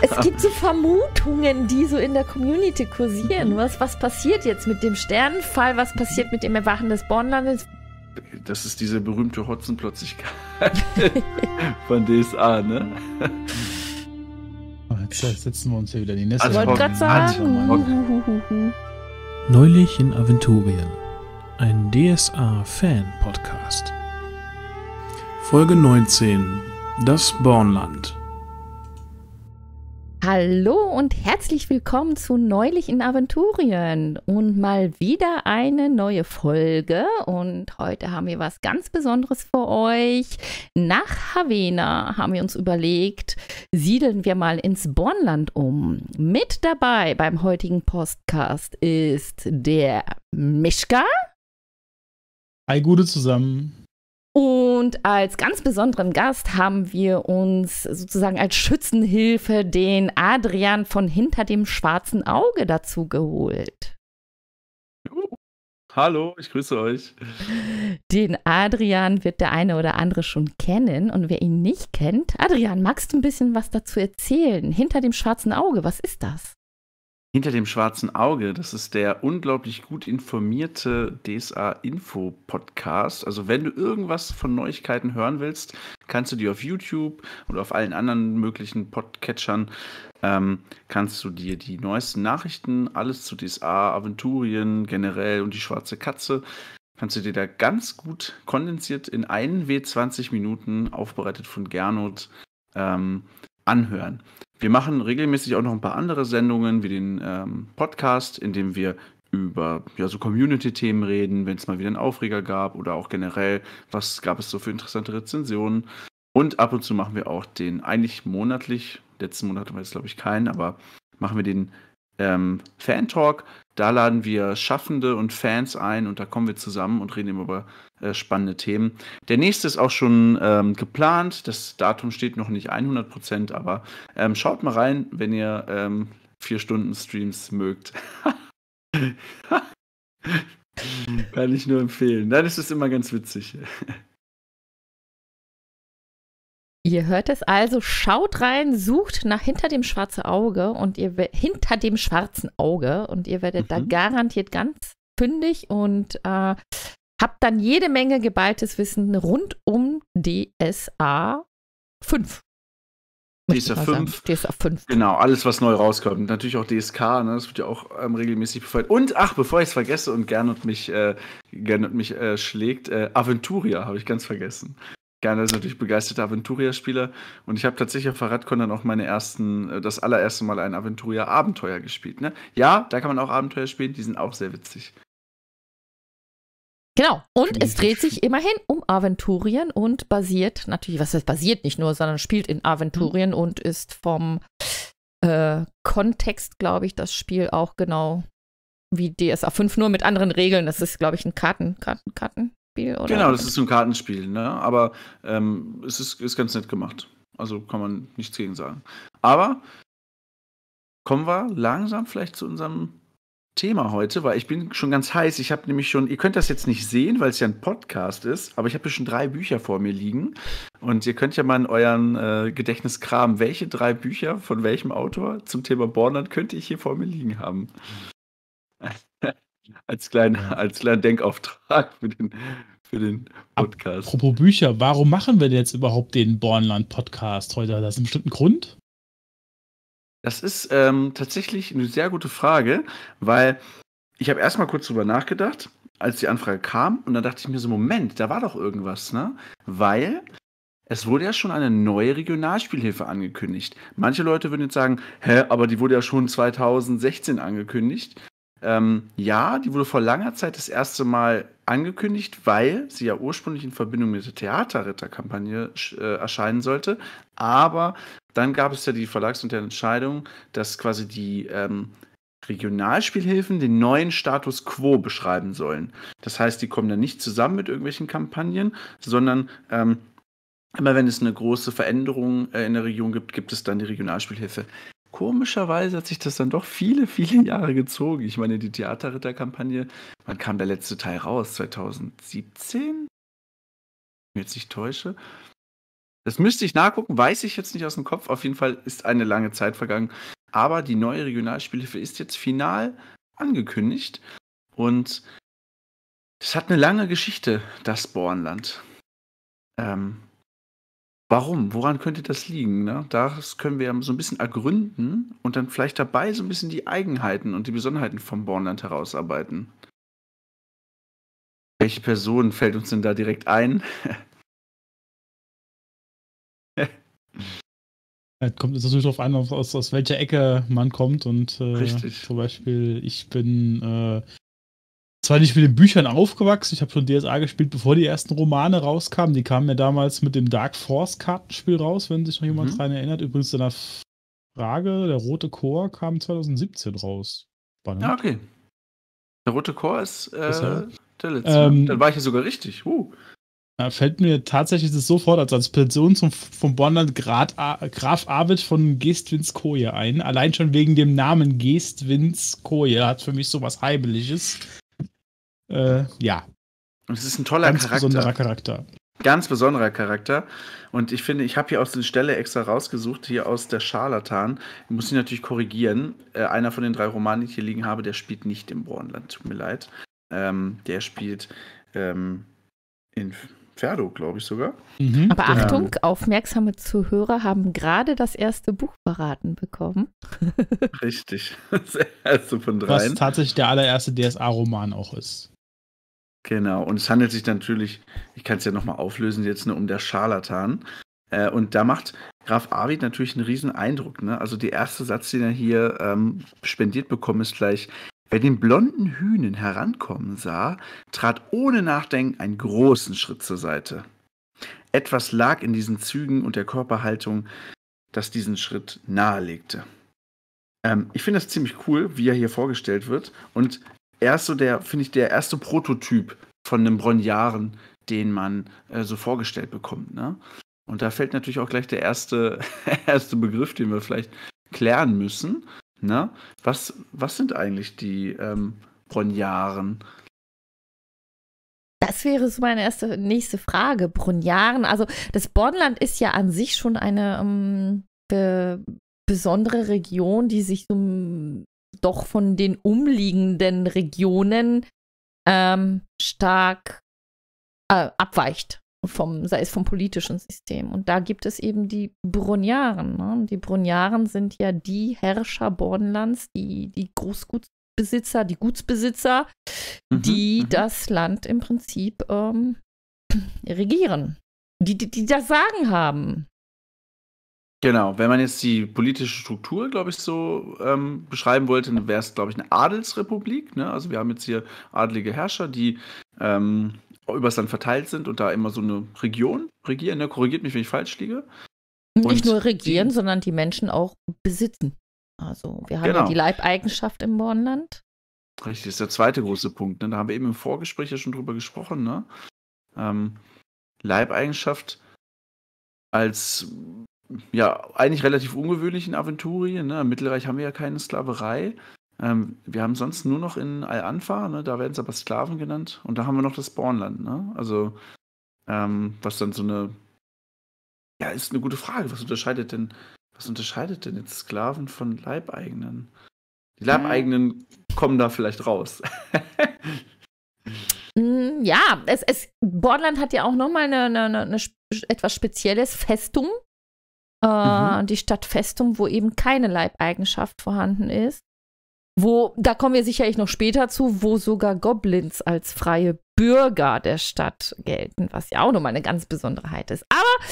Es gibt so Vermutungen, die so in der Community kursieren. Mhm. Was, was passiert jetzt mit dem Sternenfall? Was passiert mit dem Erwachen des Bornlandes? Das ist diese berühmte Hotzenplotzigkeit von DSA, ne? Ah, jetzt setzen wir uns hier wieder in die Nässe. Also, ich wollte gerade sagen. Neulich in Aventurien. Ein DSA-Fan-Podcast. Folge 19. Das Bornland. Hallo und herzlich willkommen zu Neulich in Aventurien und mal wieder eine neue Folge. Und heute haben wir was ganz Besonderes für euch. Nach Havena haben wir uns überlegt, siedeln wir mal ins Bornland um. Mit dabei beim heutigen Podcast ist der Mischka. Hi, Gute zusammen. Und als ganz besonderen Gast haben wir uns sozusagen als Schützenhilfe den Adrian von hinter dem schwarzen Auge dazu geholt. Uh, hallo, ich grüße euch. Den Adrian wird der eine oder andere schon kennen und wer ihn nicht kennt, Adrian, magst du ein bisschen was dazu erzählen? Hinter dem schwarzen Auge, was ist das? Hinter dem schwarzen Auge, das ist der unglaublich gut informierte DSA-Info-Podcast. Also wenn du irgendwas von Neuigkeiten hören willst, kannst du dir auf YouTube oder auf allen anderen möglichen Podcatchern, ähm, kannst du dir die neuesten Nachrichten, alles zu DSA, Aventurien generell und die schwarze Katze, kannst du dir da ganz gut kondensiert in einen W20 Minuten, aufbereitet von Gernot, ähm, anhören. Wir machen regelmäßig auch noch ein paar andere Sendungen wie den ähm, Podcast, in dem wir über ja, so Community-Themen reden, wenn es mal wieder einen Aufreger gab oder auch generell, was gab es so für interessante Rezensionen. Und ab und zu machen wir auch den eigentlich monatlich, letzten Monat hatten wir jetzt glaube ich keinen, aber machen wir den ähm, Fan-Talk. Da laden wir Schaffende und Fans ein und da kommen wir zusammen und reden immer über äh, spannende Themen. Der nächste ist auch schon ähm, geplant. Das Datum steht noch nicht 100 Prozent, aber ähm, schaut mal rein, wenn ihr ähm, vier Stunden Streams mögt. Kann ich nur empfehlen. Dann ist es immer ganz witzig. Ihr hört es also, schaut rein, sucht nach hinter dem schwarzen Auge und ihr hinter dem schwarzen Auge und ihr werdet mhm. da garantiert ganz fündig und äh, hab dann jede Menge geballtes Wissen rund um DSA 5. DSA 5. DSA 5. Genau, alles, was neu rauskommt. Natürlich auch DSK, ne? das wird ja auch ähm, regelmäßig befeuert. Und, ach, bevor ich es vergesse und Gernot mich, äh, Gernot mich äh, schlägt, äh, Aventuria habe ich ganz vergessen. Gernot ist natürlich begeisterter Aventuria-Spieler und ich habe tatsächlich auf Verratcon dann auch meine ersten, äh, das allererste Mal ein Aventuria-Abenteuer gespielt. Ne? Ja, da kann man auch Abenteuer spielen, die sind auch sehr witzig. Genau. Und es dreht sich immerhin um Aventurien und basiert natürlich, was heißt basiert nicht nur, sondern spielt in Aventurien mhm. und ist vom äh, Kontext, glaube ich, das Spiel auch genau wie DSA 5, nur mit anderen Regeln. Das ist, glaube ich, ein Karten, Karten, Kartenspiel. Oder? Genau, das ist ein Kartenspiel, ne? Aber ähm, es ist, ist ganz nett gemacht. Also kann man nichts gegen sagen. Aber kommen wir langsam vielleicht zu unserem Thema heute, weil ich bin schon ganz heiß. Ich habe nämlich schon, ihr könnt das jetzt nicht sehen, weil es ja ein Podcast ist, aber ich habe schon drei Bücher vor mir liegen. Und ihr könnt ja mal in euren äh, Gedächtnis kramen, welche drei Bücher von welchem Autor zum Thema Bornland könnte ich hier vor mir liegen haben. als, kleinen, als kleinen Denkauftrag für den, für den Podcast. Apropos Bücher, warum machen wir denn jetzt überhaupt den Bornland-Podcast heute? Hat das einen bestimmten Grund? Das ist ähm, tatsächlich eine sehr gute Frage, weil ich habe erstmal kurz drüber nachgedacht, als die Anfrage kam, und dann dachte ich mir so, Moment, da war doch irgendwas, ne? Weil es wurde ja schon eine neue Regionalspielhilfe angekündigt. Manche Leute würden jetzt sagen, hä, aber die wurde ja schon 2016 angekündigt. Ähm, ja, die wurde vor langer Zeit das erste Mal angekündigt, weil sie ja ursprünglich in Verbindung mit der Theaterritterkampagne äh, erscheinen sollte. Aber dann gab es ja die Verlags- und verlagsinterne Entscheidung, dass quasi die ähm, Regionalspielhilfen den neuen Status quo beschreiben sollen. Das heißt, die kommen dann nicht zusammen mit irgendwelchen Kampagnen, sondern ähm, immer wenn es eine große Veränderung äh, in der Region gibt, gibt es dann die Regionalspielhilfe. Komischerweise hat sich das dann doch viele, viele Jahre gezogen. Ich meine, die Theaterritterkampagne, wann kam der letzte Teil raus? 2017? Wenn ich mich jetzt nicht täusche. Das müsste ich nachgucken, weiß ich jetzt nicht aus dem Kopf. Auf jeden Fall ist eine lange Zeit vergangen. Aber die neue Regionalspielhilfe ist jetzt final angekündigt. Und es hat eine lange Geschichte, das Bornland. Ähm, warum? Woran könnte das liegen? Ne? Das können wir so ein bisschen ergründen und dann vielleicht dabei so ein bisschen die Eigenheiten und die Besonderheiten vom Bornland herausarbeiten. Welche Person fällt uns denn da direkt ein? Halt es kommt jetzt natürlich darauf an, aus, aus welcher Ecke man kommt. Und äh, Richtig. zum Beispiel, ich bin äh, zwar nicht mit den Büchern aufgewachsen, ich habe schon DSA gespielt, bevor die ersten Romane rauskamen. Die kamen ja damals mit dem Dark Force Kartenspiel raus, wenn sich noch jemand mhm. dran erinnert. Übrigens, in der Frage, der Rote Chor kam 2017 raus. Spannend. Ja, okay. Der Rote Chor ist, äh, der letzte. Ähm, Dann war ich ja sogar richtig. Uh. Da fällt mir tatsächlich das sofort als Assoziation zum, vom Bornland Graf Arvid von Gestwinskoje ein. Allein schon wegen dem Namen Gestwinskoje hat für mich sowas Heimeliges. Äh, ja. Und Es ist ein toller Ganz Charakter. besonderer Charakter. Ganz besonderer Charakter. Und ich finde, ich habe hier aus der Stelle extra rausgesucht, hier aus der Scharlatan. Ich muss ihn natürlich korrigieren. Äh, einer von den drei Romanen, die ich hier liegen habe, der spielt nicht im Bornland. Tut mir leid. Ähm, der spielt ähm, in Pferdo, glaube ich sogar. Mhm. Aber genau. Achtung, ähm, aufmerksame Zuhörer haben gerade das erste Buch beraten bekommen. Richtig. Das erste von dreien. Was tatsächlich der allererste DSA-Roman auch ist. Genau, und es handelt sich natürlich, ich kann es ja nochmal auflösen, jetzt nur um der Scharlatan. Äh, und da macht Graf Arvid natürlich einen riesen Eindruck. Ne? Also der erste Satz, den er hier ähm, spendiert bekommen, ist gleich, Wer den blonden Hühnen herankommen sah, trat ohne Nachdenken einen großen Schritt zur Seite. Etwas lag in diesen Zügen und der Körperhaltung, das diesen Schritt nahelegte. Ähm, ich finde das ziemlich cool, wie er hier vorgestellt wird. Und er ist so der, finde ich, der erste Prototyp von einem Bronjaren, den man äh, so vorgestellt bekommt. Ne? Und da fällt natürlich auch gleich der erste, erste Begriff, den wir vielleicht klären müssen. Ne? Was, was sind eigentlich die ähm, Bronjaren? Das wäre so meine erste nächste Frage. Brunjaren, also das Bornland ist ja an sich schon eine ähm, be besondere Region, die sich so, doch von den umliegenden Regionen ähm, stark äh, abweicht vom, sei es vom politischen System. Und da gibt es eben die Brunjaren. Ne? Die Brunjaren sind ja die Herrscher Bornlands, die, die Großgutsbesitzer, die Gutsbesitzer, mhm, die mhm. das Land im Prinzip ähm, regieren, die, die, die das Sagen haben. Genau, wenn man jetzt die politische Struktur, glaube ich, so ähm, beschreiben wollte, dann wäre es, glaube ich, eine Adelsrepublik. Ne? Also wir haben jetzt hier adlige Herrscher, die ähm, übers Land verteilt sind und da immer so eine Region regieren. Ne? Korrigiert mich, wenn ich falsch liege. Und Nicht nur regieren, die, sondern die Menschen auch besitzen. Also wir haben genau. ja die Leibeigenschaft im Bornland. Richtig, das ist der zweite große Punkt. Ne? Da haben wir eben im Vorgespräch ja schon drüber gesprochen. Ne? Ähm, Leibeigenschaft als ja eigentlich relativ ungewöhnlich in Aventurien. Ne? Im Mittelreich haben wir ja keine Sklaverei. Ähm, wir haben sonst nur noch in Al-Anfa, ne, da werden es aber Sklaven genannt, und da haben wir noch das Bornland, ne? Also, ähm, was dann so eine. Ja, ist eine gute Frage. Was unterscheidet denn, was unterscheidet denn jetzt Sklaven von Leibeigenen? Die Leibeigenen äh. kommen da vielleicht raus. Mm, ja, es, es, Bornland hat ja auch nochmal eine, eine, eine, eine etwas Spezielles, Festung. Äh, mhm. Die Stadt Festung, wo eben keine Leibeigenschaft vorhanden ist wo, da kommen wir sicherlich noch später zu, wo sogar Goblins als freie Bürger der Stadt gelten, was ja auch nochmal eine ganz Besonderheit ist. Aber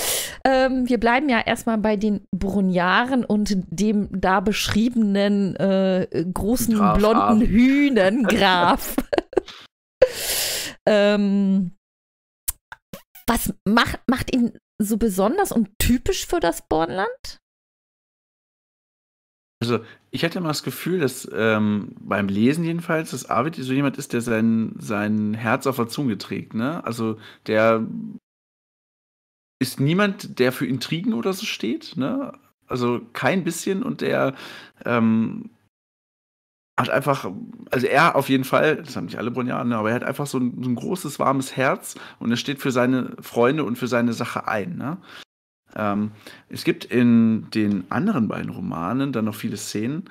ähm, wir bleiben ja erstmal bei den Brunjaren und dem da beschriebenen äh, großen Graf blonden Hühnengraf. ähm, was macht, macht ihn so besonders und typisch für das Bornland? Also, ich hatte immer das Gefühl, dass ähm, beim Lesen jedenfalls, dass Arvid so jemand ist, der sein, sein Herz auf der Zunge trägt, ne? Also, der ist niemand, der für Intrigen oder so steht, ne? Also kein bisschen und der ähm, hat einfach, also er auf jeden Fall, das haben nicht alle Bronianer, ne? aber er hat einfach so ein, so ein, großes, warmes Herz und er steht für seine Freunde und für seine Sache ein, ne? Ähm, es gibt in den anderen beiden Romanen dann noch viele Szenen,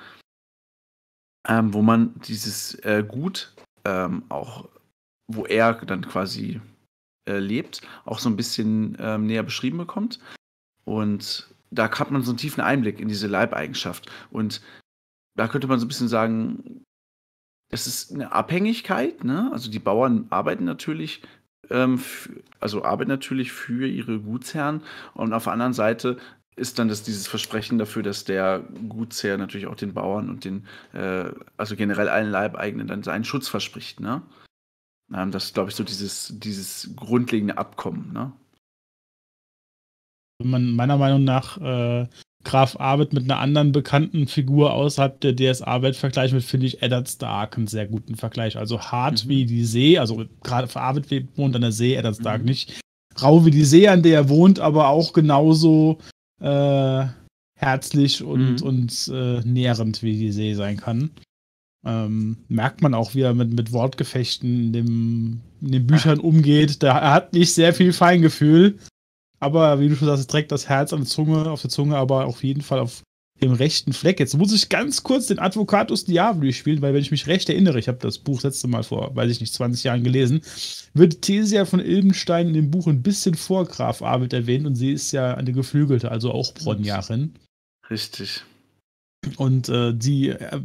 ähm, wo man dieses äh, Gut ähm, auch, wo er dann quasi äh, lebt, auch so ein bisschen ähm, näher beschrieben bekommt. Und da hat man so einen tiefen Einblick in diese Leibeigenschaft. Und da könnte man so ein bisschen sagen, es ist eine Abhängigkeit, ne? Also die Bauern arbeiten natürlich ähm, also Arbeit natürlich für ihre Gutsherren und auf der anderen Seite ist dann das, dieses Versprechen dafür, dass der Gutsherr natürlich auch den Bauern und den, äh, also generell allen Leibeigenen dann seinen Schutz verspricht, ne? Ähm, das ist, glaube ich, so dieses, dieses grundlegende Abkommen, ne? Man, meiner Meinung nach äh, Graf Arbeit mit einer anderen bekannten Figur außerhalb der DSA-Welt vergleicht mit, finde ich Eddard Stark einen sehr guten Vergleich. Also hart mhm. wie die See, also Graf Arbeit wohnt an der See, Eddard mhm. Stark mhm. nicht. Rau wie die See, an der er wohnt, aber auch genauso äh, herzlich und, mhm. und äh, nährend wie die See sein kann. Ähm, merkt man auch, wie er mit, mit Wortgefechten in, dem, in den Büchern Ach. umgeht. Da, er hat nicht sehr viel Feingefühl. Aber wie du schon sagst, es trägt das Herz an der Zunge, auf der Zunge, aber auf jeden Fall auf dem rechten Fleck. Jetzt muss ich ganz kurz den Advocatus Diaboli spielen, weil wenn ich mich recht erinnere, ich habe das Buch letzte Mal vor, weiß ich nicht, 20 Jahren gelesen, wird Thesia von Ilbenstein in dem Buch ein bisschen vor Graf Abel erwähnt und sie ist ja eine Geflügelte, also auch Bronjarin. Richtig. Und äh, die, äh,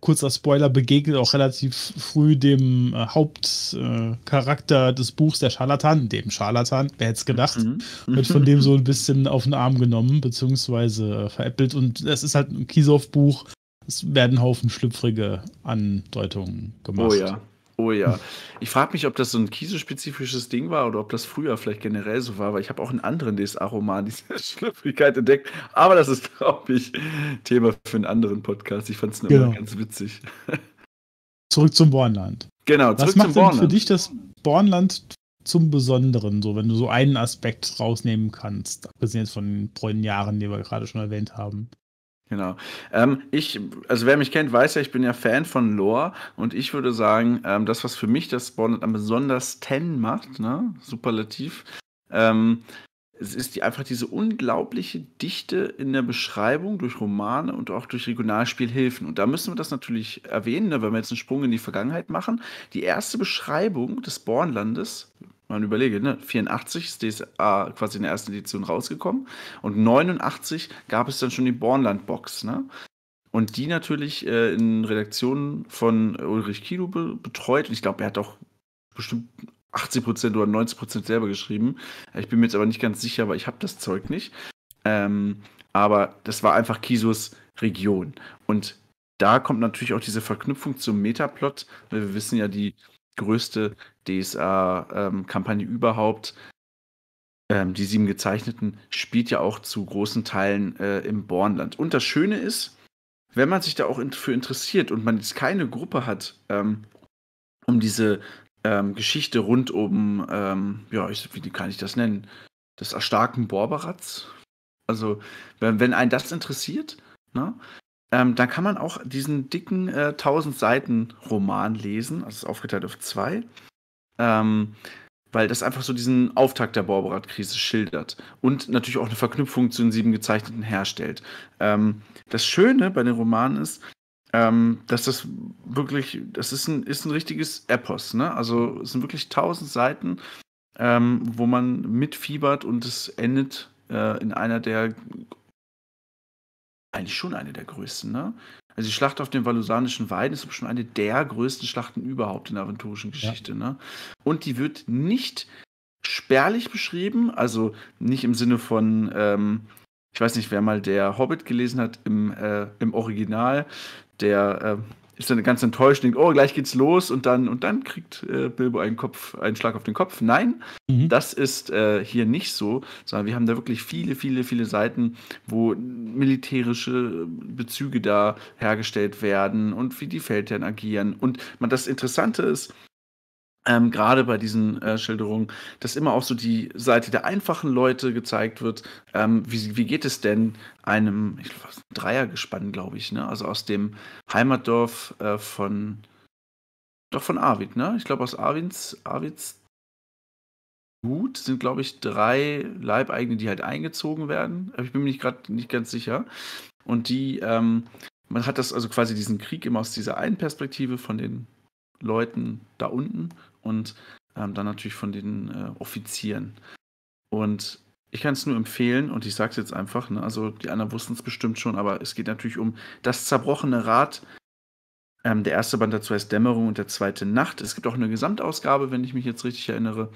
kurzer Spoiler, begegnet auch relativ früh dem äh, Hauptcharakter äh, des Buchs, der Scharlatan, dem Scharlatan, wer hätte es gedacht, mhm. wird von dem so ein bisschen auf den Arm genommen, beziehungsweise äh, veräppelt. Und es ist halt ein Kisow-Buch, es werden Haufen schlüpfrige Andeutungen gemacht. Oh ja. Oh ja. Ich frage mich, ob das so ein Kiesespezifisches Ding war oder ob das früher vielleicht generell so war, weil ich habe auch einen anderen DSA-Roman dieser Schlüpfrigkeit entdeckt. Aber das ist, glaube ich, Thema für einen anderen Podcast. Ich fand es nur genau. ganz witzig. Zurück zum Bornland. Genau, zurück Was macht zum denn Bornland. für dich das Bornland zum Besonderen, so wenn du so einen Aspekt rausnehmen kannst, abgesehen von den Jahren, die wir gerade schon erwähnt haben? Genau. Ähm, ich, also wer mich kennt, weiß ja, ich bin ja Fan von Lore und ich würde sagen, ähm, das, was für mich das Spawnlet am besondersten macht, ne? superlativ, ähm, es ist die, einfach diese unglaubliche Dichte in der Beschreibung durch Romane und auch durch Regionalspielhilfen. Und da müssen wir das natürlich erwähnen, ne, wenn wir jetzt einen Sprung in die Vergangenheit machen. Die erste Beschreibung des Bornlandes, man überlege, ne, 84 ist DSA quasi in der ersten Edition rausgekommen und 89 gab es dann schon die Bornland-Box, ne? Und die natürlich äh, in Redaktionen von Ulrich Kilo be betreut. Und ich glaube, er hat auch bestimmt 80% oder 90% selber geschrieben. Ich bin mir jetzt aber nicht ganz sicher, weil ich habe das Zeug nicht. Ähm, aber das war einfach Kisos Region. Und da kommt natürlich auch diese Verknüpfung zum Metaplot. Wir wissen ja, die größte DSA-Kampagne ähm, überhaupt, ähm, die sieben gezeichneten, spielt ja auch zu großen Teilen äh, im Bornland. Und das Schöne ist, wenn man sich da auch für interessiert und man jetzt keine Gruppe hat, ähm, um diese ähm, Geschichte rund um, ähm, ja, ich, wie kann ich das nennen, des Erstarken Borberats. Also, wenn, wenn einen das interessiert, na, ne, ähm, dann kann man auch diesen dicken äh, 1000 Seiten Roman lesen, also ist aufgeteilt auf zwei. Ähm, weil das einfach so diesen Auftakt der Borberat-Krise schildert und natürlich auch eine Verknüpfung zu den sieben Gezeichneten herstellt. Ähm, das Schöne bei den Romanen ist, ähm, dass das wirklich, das ist ein, ist ein richtiges Epos. Ne? Also es sind wirklich tausend Seiten, ähm, wo man mitfiebert und es endet äh, in einer der, eigentlich schon eine der größten, ne? Also die Schlacht auf den Valusanischen Weiden ist schon eine der größten Schlachten überhaupt in der aventurischen Geschichte. Ja. Ne? Und die wird nicht spärlich beschrieben, also nicht im Sinne von, ähm, ich weiß nicht, wer mal der Hobbit gelesen hat im, äh, im Original, der, äh, ist dann ganz enttäuscht, denkt, oh, gleich geht's los und dann, und dann kriegt äh, Bilbo einen Kopf, einen Schlag auf den Kopf. Nein, mhm. das ist äh, hier nicht so, sondern wir haben da wirklich viele, viele, viele Seiten, wo militärische Bezüge da hergestellt werden und wie die Feldherren agieren. Und man, das Interessante ist, ähm, gerade bei diesen äh, Schilderungen, dass immer auch so die Seite der einfachen Leute gezeigt wird. Ähm, wie, wie, geht es denn einem, ich glaube, Dreiergespann, glaube ich, ne? Also aus dem Heimatdorf äh, von, doch von Arvid, ne? Ich glaube, aus Arvids, Arvids Gut sind, glaube ich, drei Leibeigene, die halt eingezogen werden. ich bin mir nicht gerade nicht ganz sicher. Und die, ähm, man hat das also quasi diesen Krieg immer aus dieser einen Perspektive von den Leuten da unten und ähm, dann natürlich von den äh, Offizieren. Und ich kann es nur empfehlen und ich sage es jetzt einfach, ne? also die anderen wussten es bestimmt schon, aber es geht natürlich um das zerbrochene Rad. Ähm, der erste Band dazu heißt Dämmerung und der zweite Nacht. Es gibt auch eine Gesamtausgabe, wenn ich mich jetzt richtig erinnere.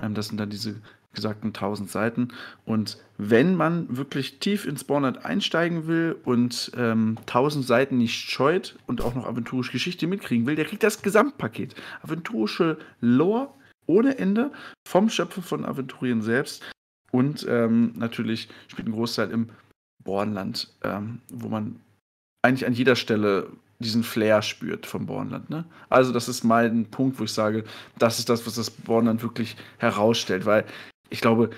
Ähm, das sind dann diese gesagten 1000 Seiten. Und wenn man wirklich tief ins Bornet einsteigen will und ähm, 1000 Seiten nicht scheut und auch noch aventurische Geschichte mitkriegen will, der kriegt das Gesamtpaket. Aventurische Lore ohne Ende vom Schöpfer von Aventurien selbst und ähm, natürlich spielt ein Großteil im Bornland, ähm, wo man eigentlich an jeder Stelle diesen Flair spürt vom Bornland. Ne? Also das ist mein Punkt, wo ich sage, das ist das, was das Bornland wirklich herausstellt, weil ich glaube,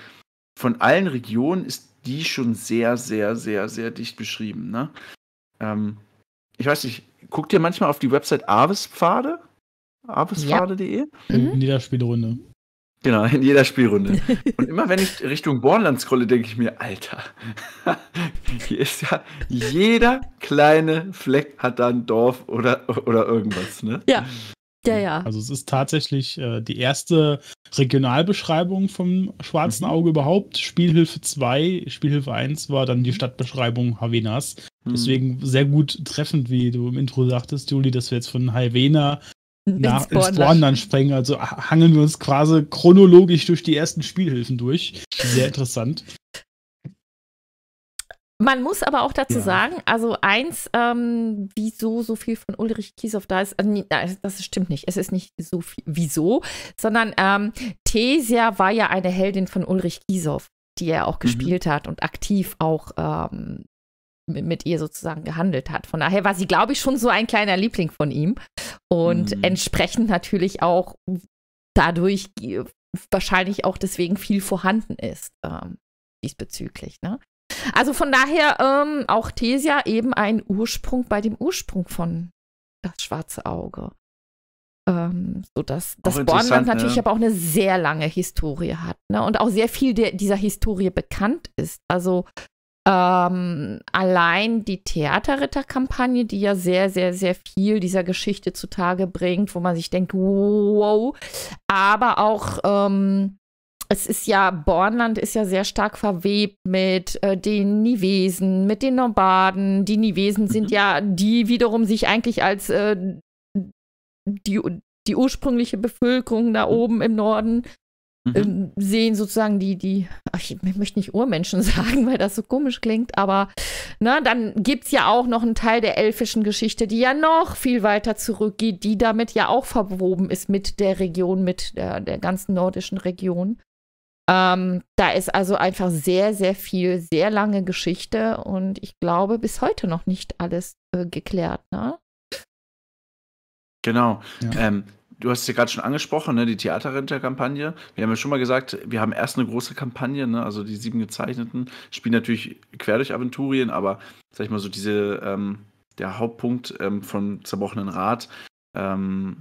von allen Regionen ist die schon sehr, sehr, sehr, sehr dicht beschrieben. Ne? Ähm, ich weiß nicht, guckt ihr manchmal auf die Website Avespfade? Avespfade.de? Ja. In mhm. jeder Spielrunde. Genau, in jeder Spielrunde. Und immer wenn ich Richtung Bornland scrolle, denke ich mir, Alter, hier ist ja jeder kleine Fleck hat da ein Dorf oder, oder irgendwas, ne? Ja. Ja, ähm, ja. Also es ist tatsächlich äh, die erste Regionalbeschreibung vom Schwarzen mhm. Auge überhaupt. Spielhilfe 2, Spielhilfe 1 war dann die mhm. Stadtbeschreibung Havenas. Mhm. Deswegen sehr gut treffend, wie du im Intro sagtest, Juli, dass wir jetzt von Havena nach Spawn dann sprengen. Also hangeln wir uns quasi chronologisch durch die ersten Spielhilfen durch. Sehr interessant. Man muss aber auch dazu ja. sagen, also eins, ähm, wieso so viel von Ulrich Kiesow da ist, also, das stimmt nicht. Es ist nicht so viel, wieso, sondern ähm, Thesia war ja eine Heldin von Ulrich Kiesow, die er auch mhm. gespielt mhm. hat und aktiv auch ähm, mit, mit, ihr sozusagen gehandelt hat. Von daher war sie, glaube ich, schon so ein kleiner Liebling von ihm und mhm. entsprechend natürlich auch dadurch äh, wahrscheinlich auch deswegen viel vorhanden ist ähm, diesbezüglich. Ne? Also von daher ähm, auch Thesia eben ein Ursprung bei dem Ursprung von das schwarze Auge. Ähm, so dass das Bornland ne? natürlich ja. aber auch eine sehr lange Historie hat ne? und auch sehr viel der, dieser Historie bekannt ist. Also ähm, allein die Theaterritterkampagne, die ja sehr, sehr, sehr viel dieser Geschichte zutage bringt, wo man sich denkt, wow, aber auch ähm, es ist ja, Bornland ist ja sehr stark verwebt mit äh, den Nivesen, mit den Nomaden. Die Nivesen sind mhm. ja die wiederum sich eigentlich als äh, die, die ursprüngliche Bevölkerung da mhm. oben im Norden mhm. äh, sehen, sozusagen die, die, ach, ich möchte nicht Urmenschen sagen, weil das so komisch klingt, aber na, ne, dann gibt es ja auch noch einen Teil der elfischen Geschichte, die ja noch viel weiter zurückgeht, die damit ja auch verwoben ist mit der Region, mit der, der ganzen nordischen Region. Ähm, da ist also einfach sehr, sehr viel, sehr lange Geschichte und ich glaube bis heute noch nicht alles äh, geklärt. Ne? Genau. Ja. Ähm, du hast es ja gerade schon angesprochen, ne, die Theaterrente-Kampagne. Wir haben ja schon mal gesagt, wir haben erst eine große Kampagne, ne, also die sieben Gezeichneten spielen natürlich quer durch Aventurien, aber sag ich mal so, diese, ähm, der Hauptpunkt ähm, vom zerbrochenen Rad ähm,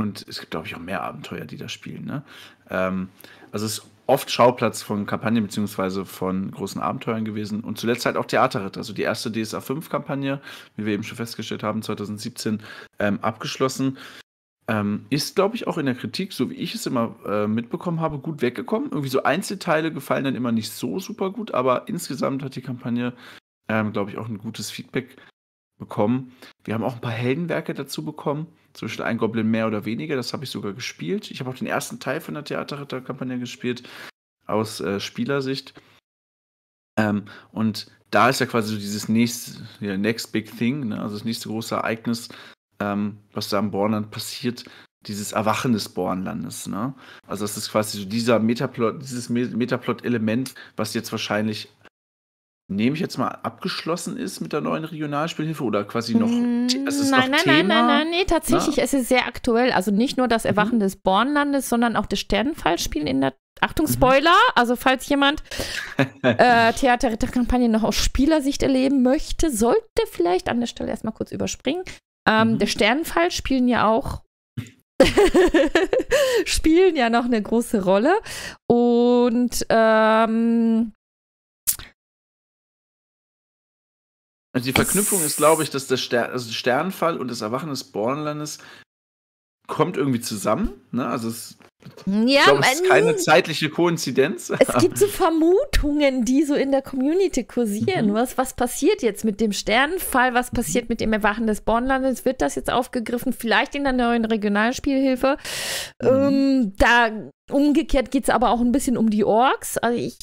und es gibt, glaube ich, auch mehr Abenteuer, die da spielen. Ne? Ähm, also es ist oft Schauplatz von Kampagnen bzw. von großen Abenteuern gewesen und zuletzt halt auch Theaterritt. Also die erste DSA 5-Kampagne, wie wir eben schon festgestellt haben, 2017 ähm, abgeschlossen. Ähm, ist, glaube ich, auch in der Kritik, so wie ich es immer äh, mitbekommen habe, gut weggekommen. Irgendwie so Einzelteile gefallen dann immer nicht so super gut, aber insgesamt hat die Kampagne, ähm, glaube ich, auch ein gutes Feedback bekommen. Wir haben auch ein paar Heldenwerke dazu bekommen zwischen ein Goblin mehr oder weniger, das habe ich sogar gespielt. Ich habe auch den ersten Teil von der Theaterritterkampagne gespielt, aus äh, Spielersicht. Ähm, und da ist ja quasi so dieses nächste, ja, Next Big Thing, ne? also das nächste große Ereignis, ähm, was da am Bornland passiert, dieses Erwachen des Bornlandes. Ne? Also das ist quasi so dieser Metaplot, dieses Metaplot-Element, was jetzt wahrscheinlich nehme ich jetzt mal, abgeschlossen ist mit der neuen Regionalspielhilfe oder quasi noch. Hm, es ist nein, noch nein, Thema? nein, nein, nein, nee, tatsächlich, Na? es ist sehr aktuell. Also nicht nur das mhm. Erwachen mhm. des Bornlandes, sondern auch des Sternenfallspielen in der. Achtung, mhm. Spoiler! Mhm. Also, falls jemand äh, Theaterritterkampagne noch aus Spielersicht erleben möchte, sollte vielleicht an der Stelle erstmal kurz überspringen. Ähm, mhm. Der Sternenfall spielen ja auch spielen ja noch eine große Rolle. Und ähm, Also die Verknüpfung ist, glaube ich, dass der Stern, also Sternfall und das Erwachen des Bornlandes kommt irgendwie zusammen. Ne? Also es, ja, glaub, es ist keine zeitliche Koinzidenz. Es gibt so Vermutungen, die so in der Community kursieren. Mhm. Was, was passiert jetzt mit dem Sternenfall? Was passiert mit dem Erwachen des Bornlandes? Wird das jetzt aufgegriffen? Vielleicht in der neuen Regionalspielhilfe. Mhm. Ähm, da umgekehrt geht es aber auch ein bisschen um die Orks. Also ich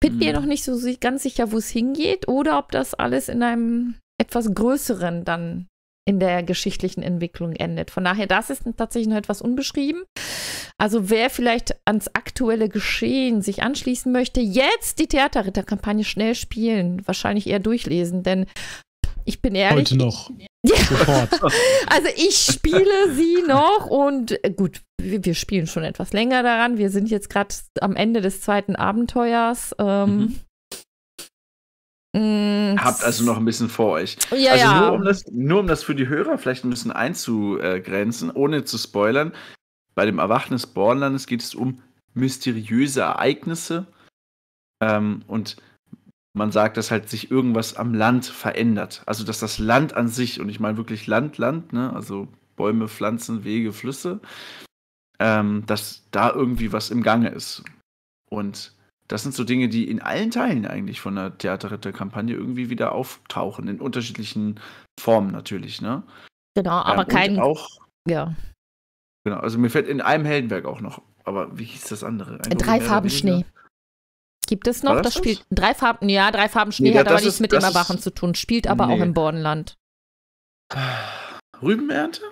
bin mir mhm. noch nicht so ganz sicher, wo es hingeht oder ob das alles in einem etwas größeren dann in der geschichtlichen Entwicklung endet. Von daher, das ist tatsächlich noch etwas unbeschrieben. Also wer vielleicht ans aktuelle Geschehen sich anschließen möchte, jetzt die Theaterritterkampagne schnell spielen, wahrscheinlich eher durchlesen, denn ich bin ehrlich. Heute noch. Ja. Sofort. also ich spiele sie noch und äh, gut, wir, wir, spielen schon etwas länger daran. Wir sind jetzt gerade am Ende des zweiten Abenteuers. Ähm, mhm. Mm, Habt also noch ein bisschen vor euch. Ja, also ja. Nur, um das, nur um das für die Hörer vielleicht ein bisschen einzugrenzen, ohne zu spoilern. Bei dem Erwachen des Bornlandes geht es um mysteriöse Ereignisse. Ähm, und man sagt, dass halt sich irgendwas am Land verändert. Also dass das Land an sich, und ich meine wirklich Land, Land, ne? also Bäume, Pflanzen, Wege, Flüsse, ähm, dass da irgendwie was im Gange ist. Und das sind so Dinge, die in allen Teilen eigentlich von der theaterritter irgendwie wieder auftauchen, in unterschiedlichen Formen natürlich, ne? Genau, ähm, aber ähm, kein. Auch, ja. Genau, also mir fällt in einem Heldenberg auch noch, aber wie hieß das andere? Ein, in drei Farben Schnee. Gibt es noch? Das, das, spielt drei Farben, ja, drei Farben Schnee nee, hat aber nichts mit dem Erwachen zu tun, spielt aber nee. auch im Bordenland. Rübenernte?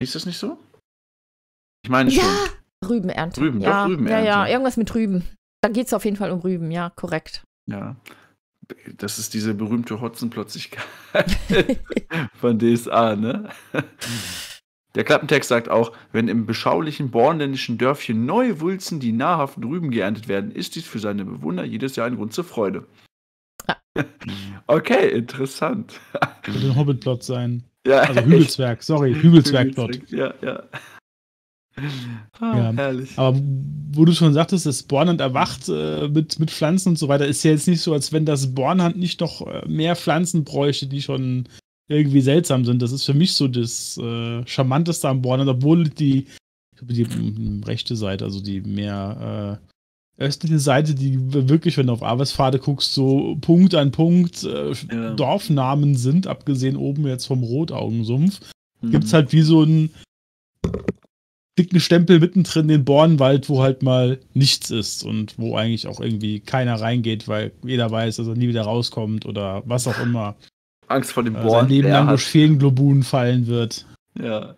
Ist das nicht so? Ich meine schon. Rübenernte. Rüben, ja, doch, Rübenernte. Ja, ja, irgendwas mit Rüben. Da geht es auf jeden Fall um Rüben, ja, korrekt. Ja. Das ist diese berühmte Hotzenplotzigkeit von DSA, ne? Der Klappentext sagt auch, wenn im beschaulichen bornländischen Dörfchen neue Wulzen, die nahrhaften Rüben geerntet werden, ist dies für seine Bewohner jedes Jahr ein Grund zur Freude. Ah. Okay, interessant. Könnte ein Hobbit-Plot sein. Ja, also Hügelswerk, echt. sorry, Hügelswerk-Plot. Ja, ja. Ah, ja. Herrlich. Aber wo du schon sagtest, das Bornland erwacht äh, mit, mit Pflanzen und so weiter, ist ja jetzt nicht so, als wenn das Bornland nicht noch äh, mehr Pflanzen bräuchte, die schon irgendwie seltsam sind. Das ist für mich so das äh, Charmanteste am Bornland, obwohl die, die, rechte Seite, also die mehr äh, östliche Seite, die wirklich, wenn du auf Arbeitspfade guckst, so Punkt an Punkt äh, ja. Dorfnamen sind, abgesehen oben jetzt vom Rotaugensumpf, mhm. gibt es halt wie so einen dicken Stempel mittendrin den Bornwald, wo halt mal nichts ist und wo eigentlich auch irgendwie keiner reingeht, weil jeder weiß, dass er nie wieder rauskommt oder was auch immer. Angst vor dem Sein also Leben lang durch Fehlenglobulen fallen wird. Ja.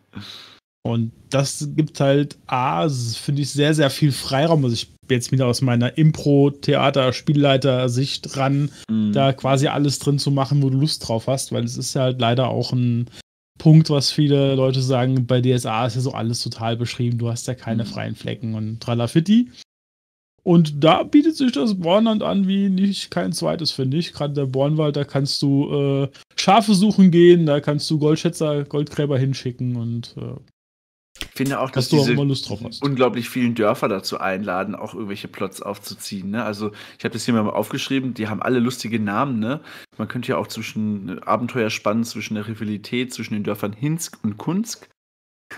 Und das gibt halt A, finde ich, sehr, sehr viel Freiraum. Also ich bin jetzt wieder aus meiner Impro-Theater-Spielleiter-Sicht ran, mhm. da quasi alles drin zu machen, wo du Lust drauf hast, weil es ist ja halt leider auch ein Punkt, was viele Leute sagen, bei DSA ist ja so alles total beschrieben, du hast ja keine mhm. freien Flecken und Tralafitti. Und da bietet sich das Bornland an wie nicht kein zweites, finde ich. Gerade der Bornwald, da kannst du äh, Schafe suchen gehen, da kannst du Goldschätzer, Goldgräber hinschicken und äh, ich finde auch, dass, dass du diese unglaublich vielen Dörfer dazu einladen, auch irgendwelche Plots aufzuziehen. Ne? Also ich habe das hier mal aufgeschrieben, die haben alle lustige Namen. Ne? Man könnte ja auch zwischen äh, Abenteuer spannen, zwischen der Rivalität, zwischen den Dörfern Hinsk und Kunsk.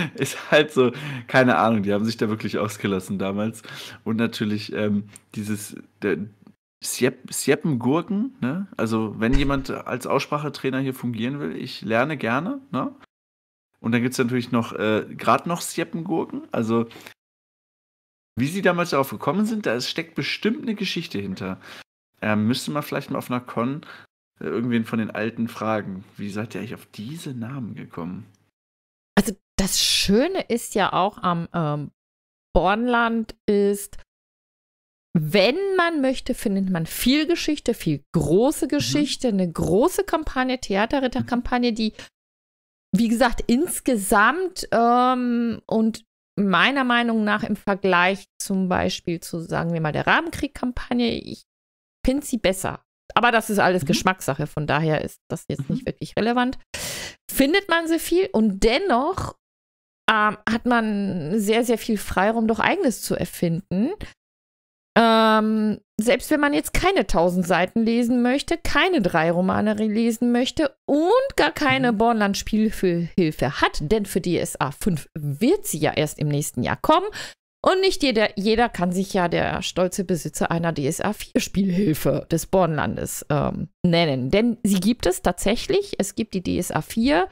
ist halt so, keine Ahnung, die haben sich da wirklich ausgelassen damals. Und natürlich ähm, dieses der, Siepp, Sieppengurken, ne? Also, wenn jemand als Aussprachetrainer hier fungieren will, ich lerne gerne, ne? Und dann gibt es natürlich noch, äh, gerade noch Sieppengurken. Also, wie sie damals darauf gekommen sind, da steckt bestimmt eine Geschichte hinter. Ähm, müsste man vielleicht mal auf einer Con äh, irgendwen von den Alten fragen. Wie seid ihr eigentlich auf diese Namen gekommen? das Schöne ist ja auch am ähm, Bornland ist, wenn man möchte, findet man viel Geschichte, viel große mhm. Geschichte, mhm. eine große Kampagne, Theaterritterkampagne, die, wie gesagt, insgesamt ähm, und meiner Meinung nach im Vergleich zum Beispiel zu, sagen wir mal, der Rahmenkrieg-Kampagne, ich finde sie besser. Aber das ist alles mhm. Geschmackssache, von daher ist das jetzt mhm. nicht wirklich relevant. Findet man sie viel und dennoch ähm, hat man sehr, sehr viel Freiraum, doch eigenes zu erfinden. Ähm, selbst wenn man jetzt keine tausend Seiten lesen möchte, keine drei Romane lesen möchte und gar keine mhm. Bornland-Spielhilfe hat, denn für DSA 5 wird sie ja erst im nächsten Jahr kommen. Und nicht jeder, jeder kann sich ja der stolze Besitzer einer DSA 4 Spielhilfe des Bornlandes ähm, nennen. Denn sie gibt es tatsächlich. Es gibt die DSA 4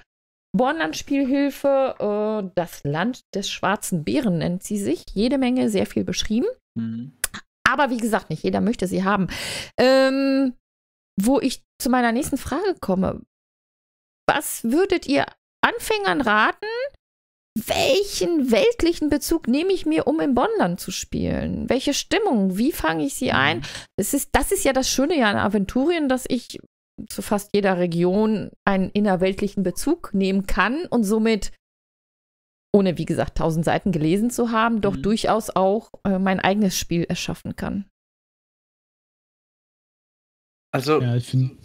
Bornlandspielhilfe, äh, das Land des schwarzen Bären nennt sie sich. Jede Menge, sehr viel beschrieben. Mhm. Aber wie gesagt, nicht jeder möchte sie haben. Ähm, wo ich zu meiner nächsten Frage komme. Was würdet ihr Anfängern raten? Welchen weltlichen Bezug nehme ich mir, um im Bonnland zu spielen? Welche Stimmung? Wie fange ich sie ein? Mhm. Es ist, das ist ja das Schöne ja an Aventurien, dass ich zu fast jeder Region einen innerweltlichen Bezug nehmen kann und somit, ohne wie gesagt tausend Seiten gelesen zu haben, doch mhm. durchaus auch äh, mein eigenes Spiel erschaffen kann. Also, ja, ich finde.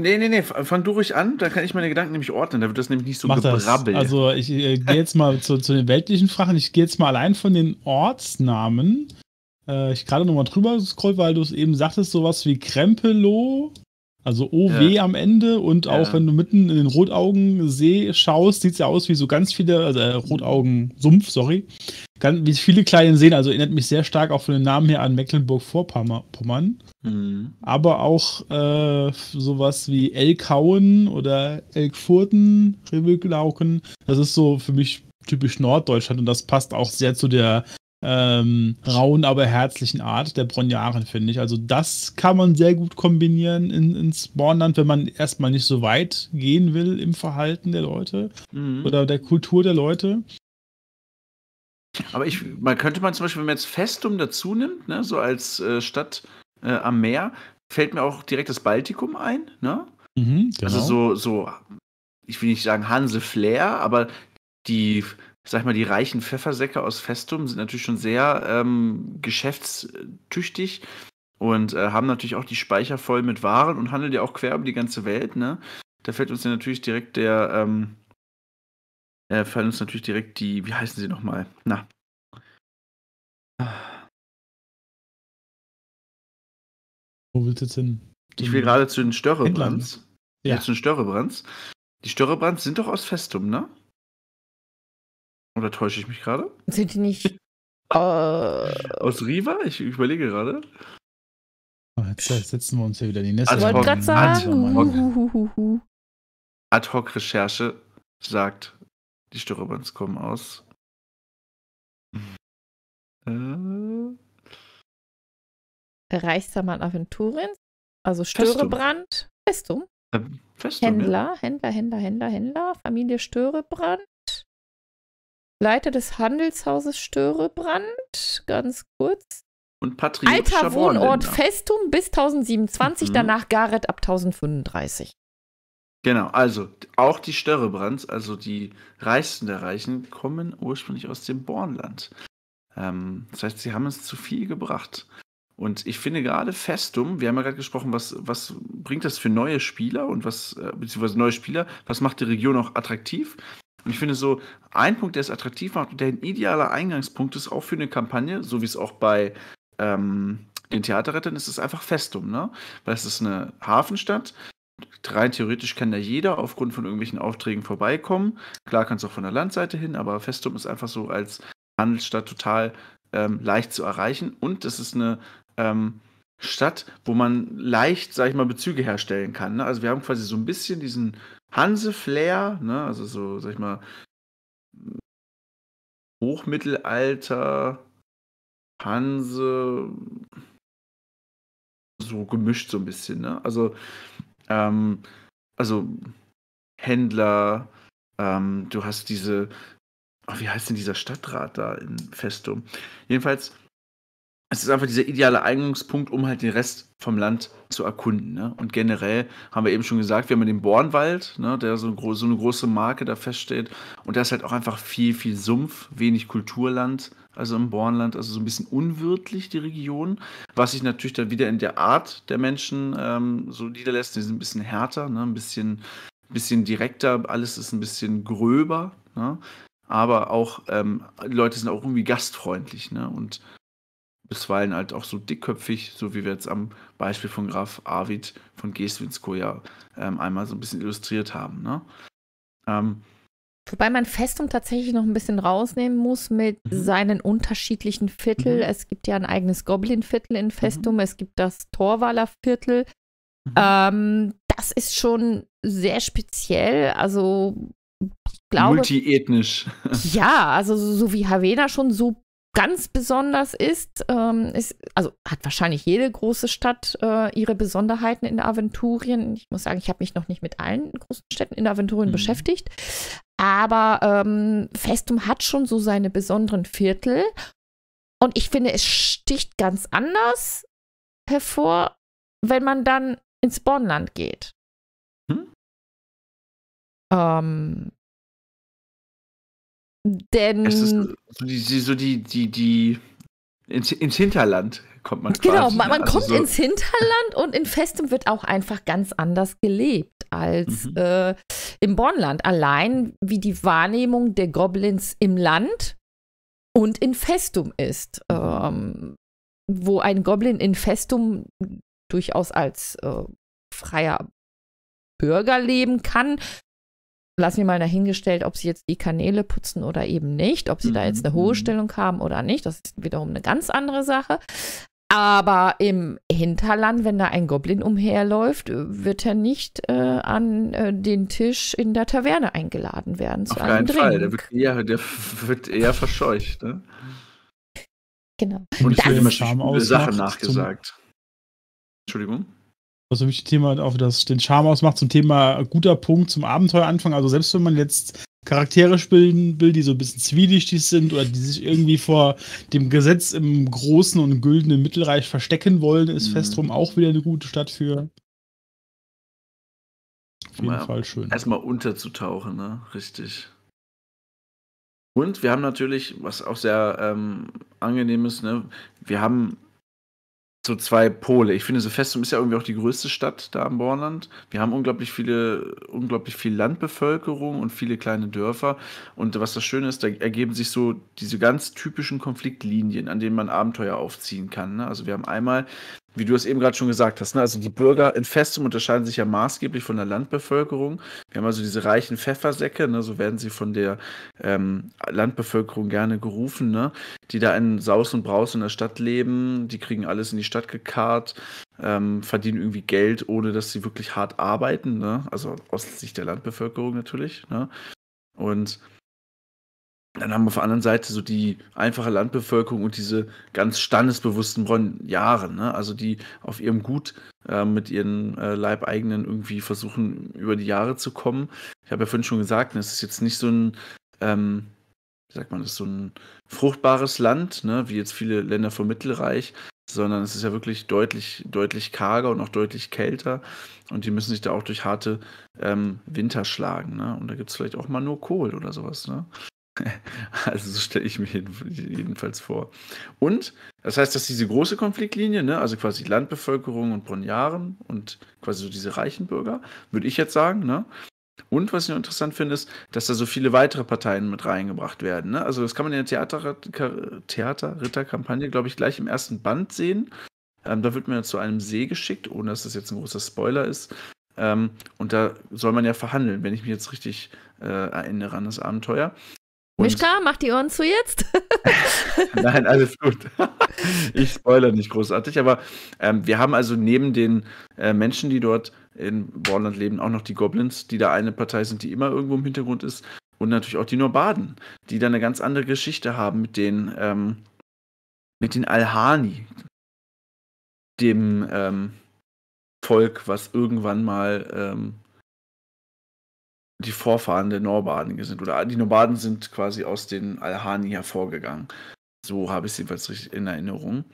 Nee, nee, nee, fang du ruhig an, da kann ich meine Gedanken nämlich ordnen, da wird das nämlich nicht so Mach gebrabbelt. Das. Also ich äh, gehe jetzt mal zu, zu, den weltlichen Fragen, ich gehe jetzt mal allein von den Ortsnamen. Äh, ich gerade nochmal drüber scroll, weil du es eben sagtest, sowas wie Krempelow also OW ja. am Ende und auch ja. wenn du mitten in den Rotaugensee schaust, sieht es ja aus wie so ganz viele, also äh, Rotaugen-Sumpf, sorry, ganz, wie viele kleine Seen, also erinnert mich sehr stark auch von den Namen her an Mecklenburg-Vorpommern. Mhm. Aber auch äh, sowas wie Elkauen oder Elkfurten, Rewelglauken, das ist so für mich typisch Norddeutschland und das passt auch sehr zu der ähm, rauen, aber herzlichen Art der Bronjaren, finde ich. Also das kann man sehr gut kombinieren in, in Spawnland, wenn man erstmal nicht so weit gehen will im Verhalten der Leute mhm. oder der Kultur der Leute. Aber ich, man könnte man zum Beispiel, wenn man jetzt Festum dazu nimmt, ne, so als äh, Stadt äh, am Meer, fällt mir auch direkt das Baltikum ein, ne? Mhm, also genau. Also so, so, ich will nicht sagen Hanse Flair, aber die sag ich mal, die reichen Pfeffersäcke aus Festum sind natürlich schon sehr ähm, geschäftstüchtig und äh, haben natürlich auch die Speicher voll mit Waren und handeln ja auch quer um die ganze Welt, ne? Da fällt uns ja natürlich direkt der, ähm, äh, fallen uns natürlich direkt die, wie heißen sie nochmal? Na. Wo willst du jetzt hin? Ich will gerade zu den Störrebrands. Ja. ja. Zu den Störrebrands. Die Störrebrands sind doch aus Festum, ne? Oder täusche ich mich gerade? Sind die nicht äh... aus Riva? Ich überlege gerade. Ah, jetzt setzen wir uns hier wieder in die Nässe. ich wollte gerade sagen. Ad-Hoc-Recherche Ad sagt, die Störubans kommen aus. Äh. Reichsmann Aventurins, also Störebrand, Festum. Ähm, Festum. Festum Händler, ja. Händler, Händler, Händler, Händler, Familie Störebrand. Leiter des Handelshauses Störebrand, ganz kurz. Und Patriot Alter Wohnort Festum bis 1027, mhm. danach Gareth ab 1035. Genau, also auch die Störebrands, also die Reichsten der Reichen, kommen ursprünglich aus dem Bornland. Ähm, das heißt, sie haben es zu viel gebracht. Und ich finde gerade Festum, wir haben ja gerade gesprochen, was, was bringt das für neue Spieler und was, äh, beziehungsweise neue Spieler, was macht die Region auch attraktiv? Und ich finde so, ein Punkt, der es attraktiv macht und der ein idealer Eingangspunkt ist, auch für eine Kampagne, so wie es auch bei ähm, den Theaterrettern ist, ist einfach Festum, ne? Weil es ist eine Hafenstadt. Rein theoretisch kann da jeder aufgrund von irgendwelchen Aufträgen vorbeikommen. Klar kann es auch von der Landseite hin, aber Festum ist einfach so als Handelsstadt total ähm, leicht zu erreichen. Und es ist eine ähm, Stadt, wo man leicht, sag ich mal, Bezüge herstellen kann. Ne? Also wir haben quasi so ein bisschen diesen Hanse-Flair, ne? also so, sag ich mal, Hochmittelalter, Hanse, so gemischt so ein bisschen. Ne? Also, ähm, also Händler, ähm, du hast diese, oh, wie heißt denn dieser Stadtrat da in Festum? Jedenfalls, es ist einfach dieser ideale Eingangspunkt, um halt den Rest vom Land zu erkunden. Ne? Und generell haben wir eben schon gesagt, wir haben den Bornwald, ne, der so eine, so eine große Marke da feststeht. Und da ist halt auch einfach viel, viel Sumpf, wenig Kulturland, also im Bornland, also so ein bisschen unwirtlich die Region. Was sich natürlich dann wieder in der Art der Menschen ähm, so niederlässt, die sind ein bisschen härter, ne? ein bisschen, bisschen direkter, alles ist ein bisschen gröber. Ne? aber auch ähm, Leute sind auch irgendwie gastfreundlich. Ne? Und bisweilen halt auch so dickköpfig, so wie wir jetzt am Beispiel von Graf Arvid von Geswinsko ja ähm, einmal so ein bisschen illustriert haben. Ne? Ähm, Wobei man Festung tatsächlich noch ein bisschen rausnehmen muss mit mhm. seinen unterschiedlichen Viertel. Mhm. Es gibt ja ein eigenes Goblin-Viertel in mhm. Festung, mhm. es gibt das Torwaler-Viertel. Mhm. Ähm, das ist schon sehr speziell. Also, ich glaube. Multiethnisch. Ja, also so wie Havena schon, so ganz besonders ist, ähm, ist, also hat wahrscheinlich jede große Stadt äh, ihre Besonderheiten in Aventurien. Ich muss sagen, ich habe mich noch nicht mit allen großen Städten in Aventurien mhm. beschäftigt. Aber ähm, Festum hat schon so seine besonderen Viertel. Und ich finde, es sticht ganz anders hervor, wenn man dann ins Bornland geht. Hm? Ähm, denn. Es ist so die, so die, die, die ins, ins, Hinterland kommt man Genau, quasi, man, man ne? also kommt so. ins Hinterland und in Festem wird auch einfach ganz anders gelebt als mhm. äh, im Bornland. Allein wie die Wahrnehmung der Goblins im Land und in Festum ist. Mhm. Ähm, wo ein Goblin in Festum durchaus als äh, freier Bürger leben kann, lassen wir mal dahingestellt, ob sie jetzt die Kanäle putzen oder eben nicht, ob sie mhm. da jetzt eine hohe mhm. Stellung haben oder nicht. Das ist wiederum eine ganz andere Sache. Aber im Hinterland, wenn da ein Goblin umherläuft, wird er nicht äh, an äh, den Tisch in der Taverne eingeladen werden. Auf keinen Fall, der wird, eher, der wird eher verscheucht. Ne? Genau. Und es wird immer Scham Sachen nachgesagt. Entschuldigung was für mich das Thema auf das, den Charme ausmacht, zum Thema guter Punkt zum Abenteueranfang. Also selbst wenn man jetzt Charaktere spielen will, die so ein bisschen zwielichtig sind oder die sich irgendwie vor dem Gesetz im großen und güldenen Mittelreich verstecken wollen, ist mhm. Festrum auch wieder eine gute Stadt für. Auf jeden Mal Fall schön. Erstmal unterzutauchen, ne? Richtig. Und wir haben natürlich, was auch sehr ähm, angenehm ist, ne? wir haben so zwei Pole. Ich finde, so Festum ist ja irgendwie auch die größte Stadt da am Bornland. Wir haben unglaublich viele, unglaublich viel Landbevölkerung und viele kleine Dörfer. Und was das Schöne ist, da ergeben sich so diese ganz typischen Konfliktlinien, an denen man Abenteuer aufziehen kann. Ne? Also wir haben einmal wie du es eben gerade schon gesagt hast, ne? also die Bürger in Festung unterscheiden sich ja maßgeblich von der Landbevölkerung. Wir haben also diese reichen Pfeffersäcke, ne? so werden sie von der ähm, Landbevölkerung gerne gerufen, ne? die da in Saus und Braus in der Stadt leben, die kriegen alles in die Stadt gekarrt, ähm, verdienen irgendwie Geld, ohne dass sie wirklich hart arbeiten, ne? also aus Sicht der Landbevölkerung natürlich. Ne? Und dann haben wir auf der anderen Seite so die einfache Landbevölkerung und diese ganz standesbewussten Bronjaren, ne? also die auf ihrem Gut äh, mit ihren äh, Leibeigenen irgendwie versuchen, über die Jahre zu kommen. Ich habe ja vorhin schon gesagt, es ist jetzt nicht so ein, ähm, wie sagt man das, so ein fruchtbares Land, ne? wie jetzt viele Länder vom Mittelreich, sondern es ist ja wirklich deutlich, deutlich karger und auch deutlich kälter. Und die müssen sich da auch durch harte ähm, Winter schlagen. Ne? Und da gibt es vielleicht auch mal nur Kohl oder sowas. Ne? Also so stelle ich mir jedenfalls vor. Und das heißt, dass diese große Konfliktlinie, ne, also quasi Landbevölkerung und Bronjaren und quasi so diese reichen Bürger, würde ich jetzt sagen, ne? Und was ich noch interessant finde, ist, dass da so viele weitere Parteien mit reingebracht werden. Ne? Also das kann man in der Theaterritterkampagne, glaube ich, gleich im ersten Band sehen. Ähm, da wird man ja zu einem See geschickt, ohne dass das jetzt ein großer Spoiler ist. Ähm, und da soll man ja verhandeln, wenn ich mich jetzt richtig äh, erinnere an das Abenteuer. Und Mischka, mach die Ohren zu jetzt. Nein, alles gut. ich spoilere nicht großartig, aber ähm, wir haben also neben den äh, Menschen, die dort in Borland leben, auch noch die Goblins, die da eine Partei sind, die immer irgendwo im Hintergrund ist. Und natürlich auch die Norbaden, die da eine ganz andere Geschichte haben mit den, ähm, mit den Alhani, dem ähm, Volk, was irgendwann mal ähm, die Vorfahren der Norbaden sind. Oder die Norbaden sind quasi aus den Alhani hervorgegangen. So habe ich es jedenfalls richtig in Erinnerung.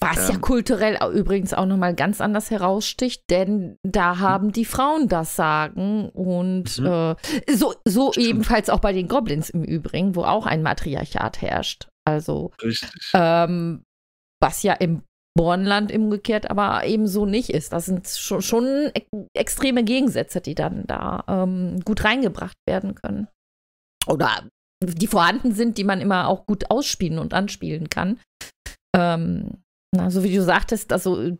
Was ähm, ja kulturell übrigens auch nochmal ganz anders heraussticht, denn da mhm. haben die Frauen das Sagen und mhm. äh, so, so ebenfalls auch bei den Goblins im Übrigen, wo auch ein Matriarchat herrscht. Also, ähm, was ja im Bornland umgekehrt aber eben so nicht ist. Das sind schon, schon extreme Gegensätze, die dann da ähm, gut reingebracht werden können. Oder die vorhanden sind, die man immer auch gut ausspielen und anspielen kann. Ähm, na, so wie du sagtest, also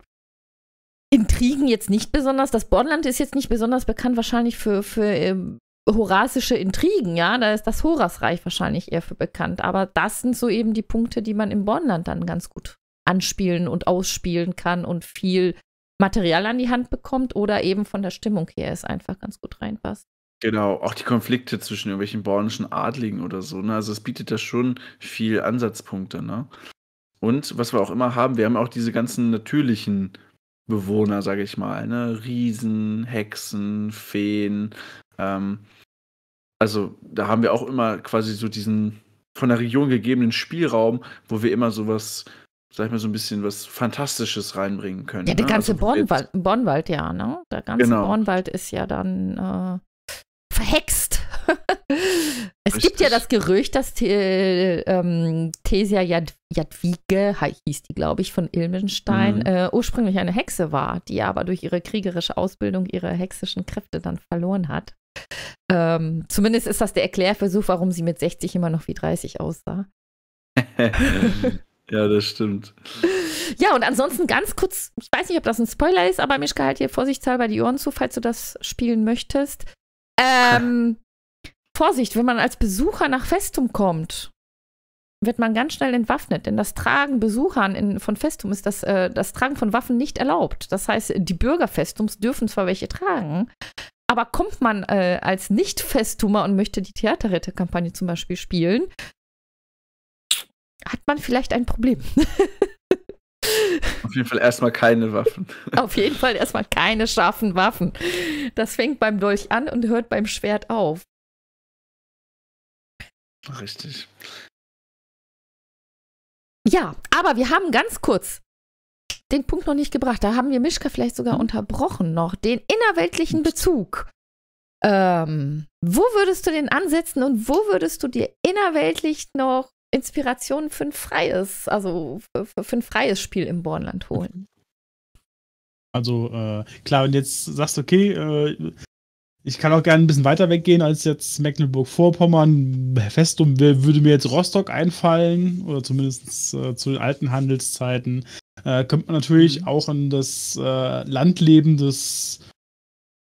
Intrigen jetzt nicht besonders. Das Bornland ist jetzt nicht besonders bekannt, wahrscheinlich für, für ähm, horazische Intrigen, ja. Da ist das Horasreich wahrscheinlich eher für bekannt. Aber das sind so eben die Punkte, die man im Bornland dann ganz gut anspielen und ausspielen kann und viel Material an die Hand bekommt oder eben von der Stimmung her es einfach ganz gut reinpasst. Genau, auch die Konflikte zwischen irgendwelchen bornischen Adligen oder so. Ne? Also es bietet da schon viel Ansatzpunkte. Ne? Und was wir auch immer haben, wir haben auch diese ganzen natürlichen Bewohner, sage ich mal. Ne? Riesen, Hexen, Feen. Ähm, also da haben wir auch immer quasi so diesen von der Region gegebenen Spielraum, wo wir immer sowas äh, sag ich mal, so ein bisschen was Fantastisches reinbringen können. Ja, der ne? ganze also, Bornwald, Bornwald, ja, ne? Der ganze genau. Bornwald ist ja dann äh, verhext. es Richtig. gibt ja das Gerücht, dass äh, ähm, Thesia Jad Jadwige, hieß die, glaube ich, von Ilmenstein, mhm. äh, ursprünglich eine Hexe war, die aber durch ihre kriegerische Ausbildung ihre hexischen Kräfte dann verloren hat. Ähm, zumindest ist das der Erklärversuch, warum sie mit 60 immer noch wie 30 aussah. Ja, das stimmt. Ja, und ansonsten ganz kurz, ich weiß nicht, ob das ein Spoiler ist, aber Mischka, halt hier vorsichtshalber die Ohren zu, falls du das spielen möchtest. Ähm, Vorsicht, wenn man als Besucher nach Festum kommt, wird man ganz schnell entwaffnet, denn das Tragen Besuchern in, von Festum ist das, äh, das Tragen von Waffen nicht erlaubt. Das heißt, die Bürger Festums dürfen zwar welche tragen, aber kommt man äh, als Nicht-Festumer und möchte die Theaterrette-Kampagne zum Beispiel spielen, hat man vielleicht ein Problem. Auf jeden Fall erstmal keine Waffen. Auf jeden Fall erstmal keine scharfen Waffen. Das fängt beim Dolch an und hört beim Schwert auf. Richtig. Ja, aber wir haben ganz kurz den Punkt noch nicht gebracht. Da haben wir Mischka vielleicht sogar unterbrochen noch. Den innerweltlichen Bezug. Ähm, wo würdest du den ansetzen und wo würdest du dir innerweltlich noch Inspiration für ein freies, also für, für ein freies Spiel im Bornland holen. Also äh, klar, und jetzt sagst, du, okay, äh, ich kann auch gerne ein bisschen weiter weggehen als jetzt Mecklenburg-Vorpommern. Festum würde mir jetzt Rostock einfallen oder zumindest äh, zu den alten Handelszeiten. Äh, könnte man natürlich mhm. auch in das äh, Landleben des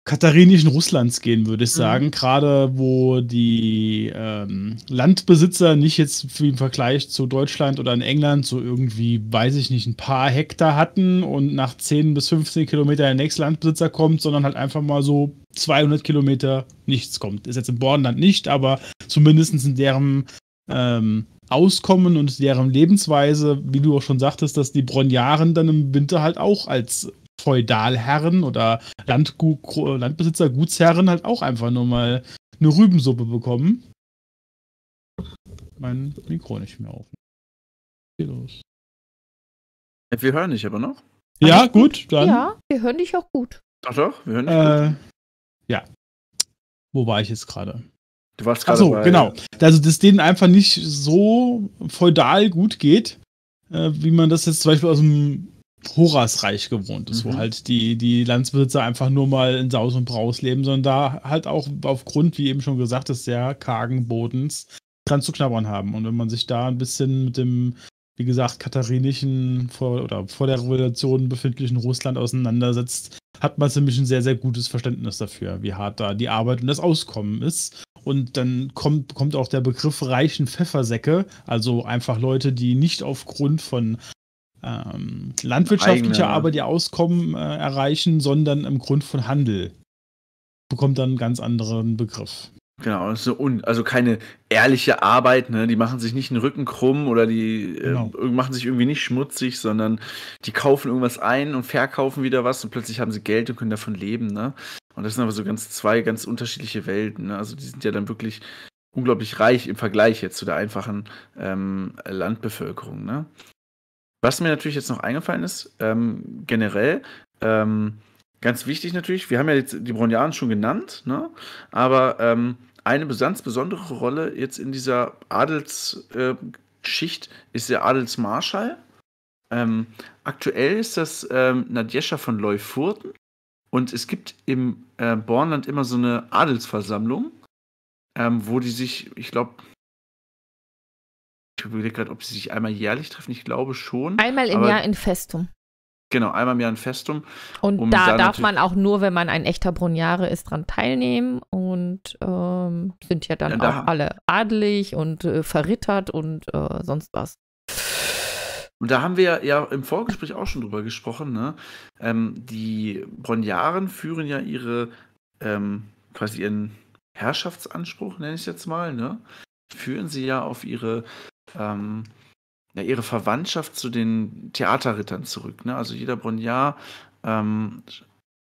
katharinischen Russlands gehen, würde ich mhm. sagen. Mhm. Gerade wo die ähm, Landbesitzer nicht jetzt im Vergleich zu Deutschland oder in England so irgendwie, weiß ich nicht, ein paar Hektar hatten und nach 10 bis 15 Kilometer der nächste Landbesitzer kommt, sondern halt einfach mal so 200 Kilometer nichts kommt. Ist jetzt im Bordenland nicht, aber zumindest in deren ähm, Auskommen und deren Lebensweise, wie du auch schon sagtest, dass die Bronjaren dann im Winter halt auch als Feudalherren oder Landgu Landbesitzer, Gutsherren halt auch einfach nur mal eine Rübensuppe bekommen. Mein Mikro nicht mehr auf. Geh los. Äh, wir hören dich aber noch. Ja, Alles gut, dann. Ja, wir hören dich auch gut. Ach doch, wir hören dich äh, gut. Ja. Wo war ich jetzt gerade? Du warst gerade Achso, bei... genau. Also, dass denen einfach nicht so feudal gut geht, äh, wie man das jetzt zum Beispiel aus dem Horasreich gewohnt ist, mhm. wo halt die, die Landsbesitzer einfach nur mal in Saus und Braus leben, sondern da halt auch aufgrund, wie eben schon gesagt, des sehr kargen Bodens dran zu knabbern haben. Und wenn man sich da ein bisschen mit dem, wie gesagt, katharinischen vor, oder vor der Revolution befindlichen Russland auseinandersetzt, hat man ziemlich ein sehr, sehr gutes Verständnis dafür, wie hart da die Arbeit und das Auskommen ist. Und dann kommt, kommt auch der Begriff reichen Pfeffersäcke, also einfach Leute, die nicht aufgrund von ähm, landwirtschaftlicher Arbeit ihr Auskommen äh, erreichen, sondern im Grund von Handel. Bekommt dann einen ganz anderen Begriff. Genau, so also, also keine ehrliche Arbeit, ne? Die machen sich nicht den Rücken krumm oder die äh, genau. äh, machen sich irgendwie nicht schmutzig, sondern die kaufen irgendwas ein und verkaufen wieder was und plötzlich haben sie Geld und können davon leben, ne? Und das sind aber so ganz zwei ganz unterschiedliche Welten, ne? Also die sind ja dann wirklich unglaublich reich im Vergleich jetzt zu der einfachen ähm, Landbevölkerung, ne? Was mir natürlich jetzt noch eingefallen ist, ähm, generell, ähm, ganz wichtig natürlich, wir haben ja jetzt die Bronjanen schon genannt, ne? aber ähm, eine ganz besondere Rolle jetzt in dieser Adelsschicht äh, ist der Adelsmarschall. Ähm, aktuell ist das ähm, Nadjescha von Leufurten und es gibt im äh, Bornland immer so eine Adelsversammlung, ähm, wo die sich, ich glaube, ich überlege gerade, ob sie sich einmal jährlich treffen. Ich glaube schon. Einmal im Jahr in Festum. Genau, einmal im Jahr in Festum. Und um da darf man auch nur, wenn man ein echter Brunjare ist, dran teilnehmen. Und ähm, sind ja dann ja, da auch alle adelig und äh, verrittert und äh, sonst was. Und da haben wir ja im Vorgespräch auch schon drüber gesprochen. Ne? Ähm, die Brunjaren führen ja ihre ähm, quasi ihren Herrschaftsanspruch, nenne ich es jetzt mal, ne? führen sie ja auf ihre, ähm, ja, ihre Verwandtschaft zu den Theaterrittern zurück. Ne? Also jeder Bronyard ähm,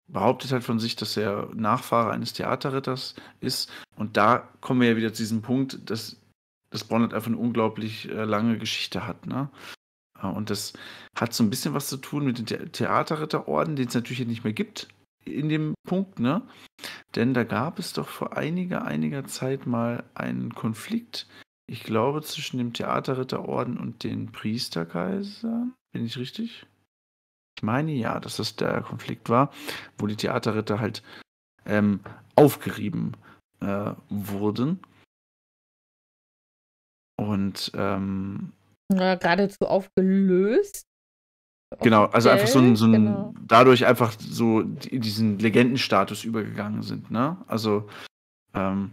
behauptet halt von sich, dass er Nachfahre eines Theaterritters ist. Und da kommen wir ja wieder zu diesem Punkt, dass das Bonn einfach eine unglaublich äh, lange Geschichte hat. Ne? Äh, und das hat so ein bisschen was zu tun mit dem The Theaterritterorden, den es natürlich nicht mehr gibt in dem Punkt, ne? Denn da gab es doch vor einiger, einiger Zeit mal einen Konflikt, ich glaube, zwischen dem Theaterritterorden und den Priesterkaisern. Bin ich richtig? Ich meine ja, dass das der Konflikt war, wo die Theaterritter halt ähm, aufgerieben äh, wurden. Und ähm, ja, geradezu aufgelöst. Genau, also einfach so ein, so ein genau. dadurch einfach so diesen Legendenstatus übergegangen sind, ne? Also, ähm,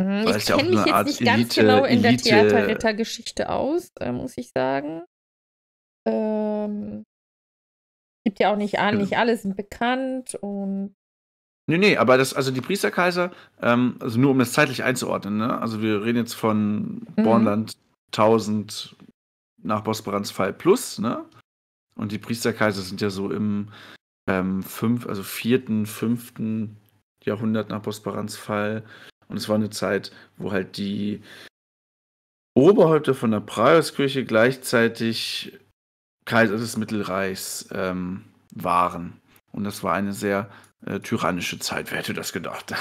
mhm, Ich kenne ja mich jetzt Art nicht Elite, ganz genau in Elite, der Theaterrittergeschichte aus, äh, muss ich sagen. Ähm, gibt ja auch nicht an, genau. nicht alle sind bekannt und Nee, nee, aber das, also die Priesterkaiser, ähm, also nur um das zeitlich einzuordnen, ne? Also wir reden jetzt von mhm. Bornland 1000 nach Bosporans Fall plus, ne? Und die Priesterkaiser sind ja so im ähm, fünf, also vierten, fünften Jahrhundert nach Bosporans Fall. Und es war eine Zeit, wo halt die Oberhäupter von der Praiuskirche gleichzeitig Kaiser des Mittelreichs ähm, waren. Und das war eine sehr äh, tyrannische Zeit. Wer hätte das gedacht?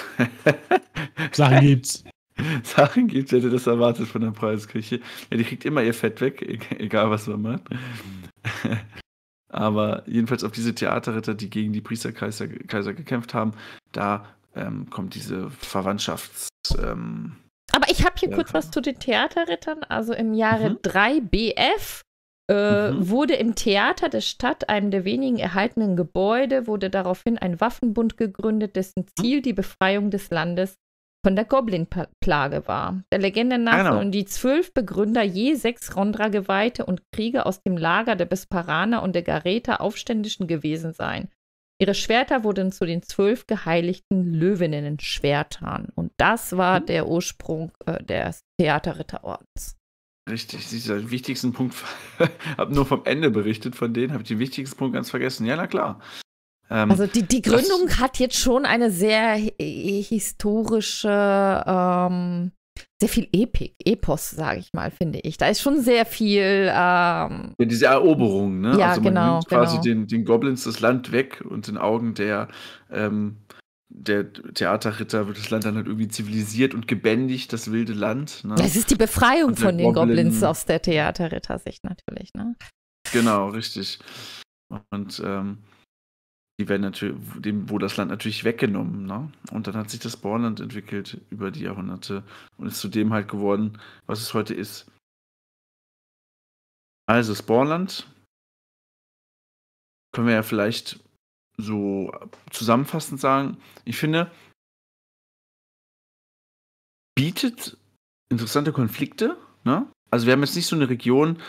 Sachen gibt's. Sachen gibt. hätte das erwartet von der Preisküche. Ja, die kriegt immer ihr Fett weg, egal was man macht. Aber jedenfalls auf diese Theaterritter, die gegen die Priesterkaiser Kaiser gekämpft haben, da ähm, kommt diese Verwandtschafts. Ähm, aber ich habe hier ja, kurz was zu den Theaterrittern. Also im Jahre mhm. 3 BF äh, mhm. wurde im Theater der Stadt, einem der wenigen erhaltenen Gebäude, wurde daraufhin ein Waffenbund gegründet, dessen mhm. Ziel die Befreiung des Landes von der Goblin-Plage war. Der Legende nach genau. sollen die zwölf Begründer je sechs Rondra-Geweihte und Krieger aus dem Lager der Besparaner und der Gareter Aufständischen gewesen sein. Ihre Schwerter wurden zu den zwölf geheiligten Löwinnen-Schwertern. Und das war mhm. der Ursprung äh, des Theaterritterordens. Richtig, dieser wichtigsten Punkt, habe nur vom Ende berichtet von denen, habe ich den wichtigsten Punkt ganz vergessen. Ja, na klar. Ähm, also die, die Gründung das, hat jetzt schon eine sehr historische, ähm, sehr viel Epik, Epos, sage ich mal, finde ich. Da ist schon sehr viel. Ähm, ja, diese Eroberung, ne? Ja, also man genau, nimmt quasi genau. den, den Goblins das Land weg und den Augen der ähm, der Theaterritter wird das Land dann halt irgendwie zivilisiert und gebändigt, das wilde Land. Ne? Das ist die Befreiung von den Goblin. Goblins aus der Theaterrittersicht natürlich, ne? Genau, richtig. Und ähm, die werden natürlich, dem wurde das Land natürlich weggenommen, ne? Und dann hat sich das Bornland entwickelt über die Jahrhunderte und ist zu dem halt geworden, was es heute ist. Also das Bornland können wir ja vielleicht so zusammenfassend sagen. Ich finde, bietet interessante Konflikte, ne? Also wir haben jetzt nicht so eine Region,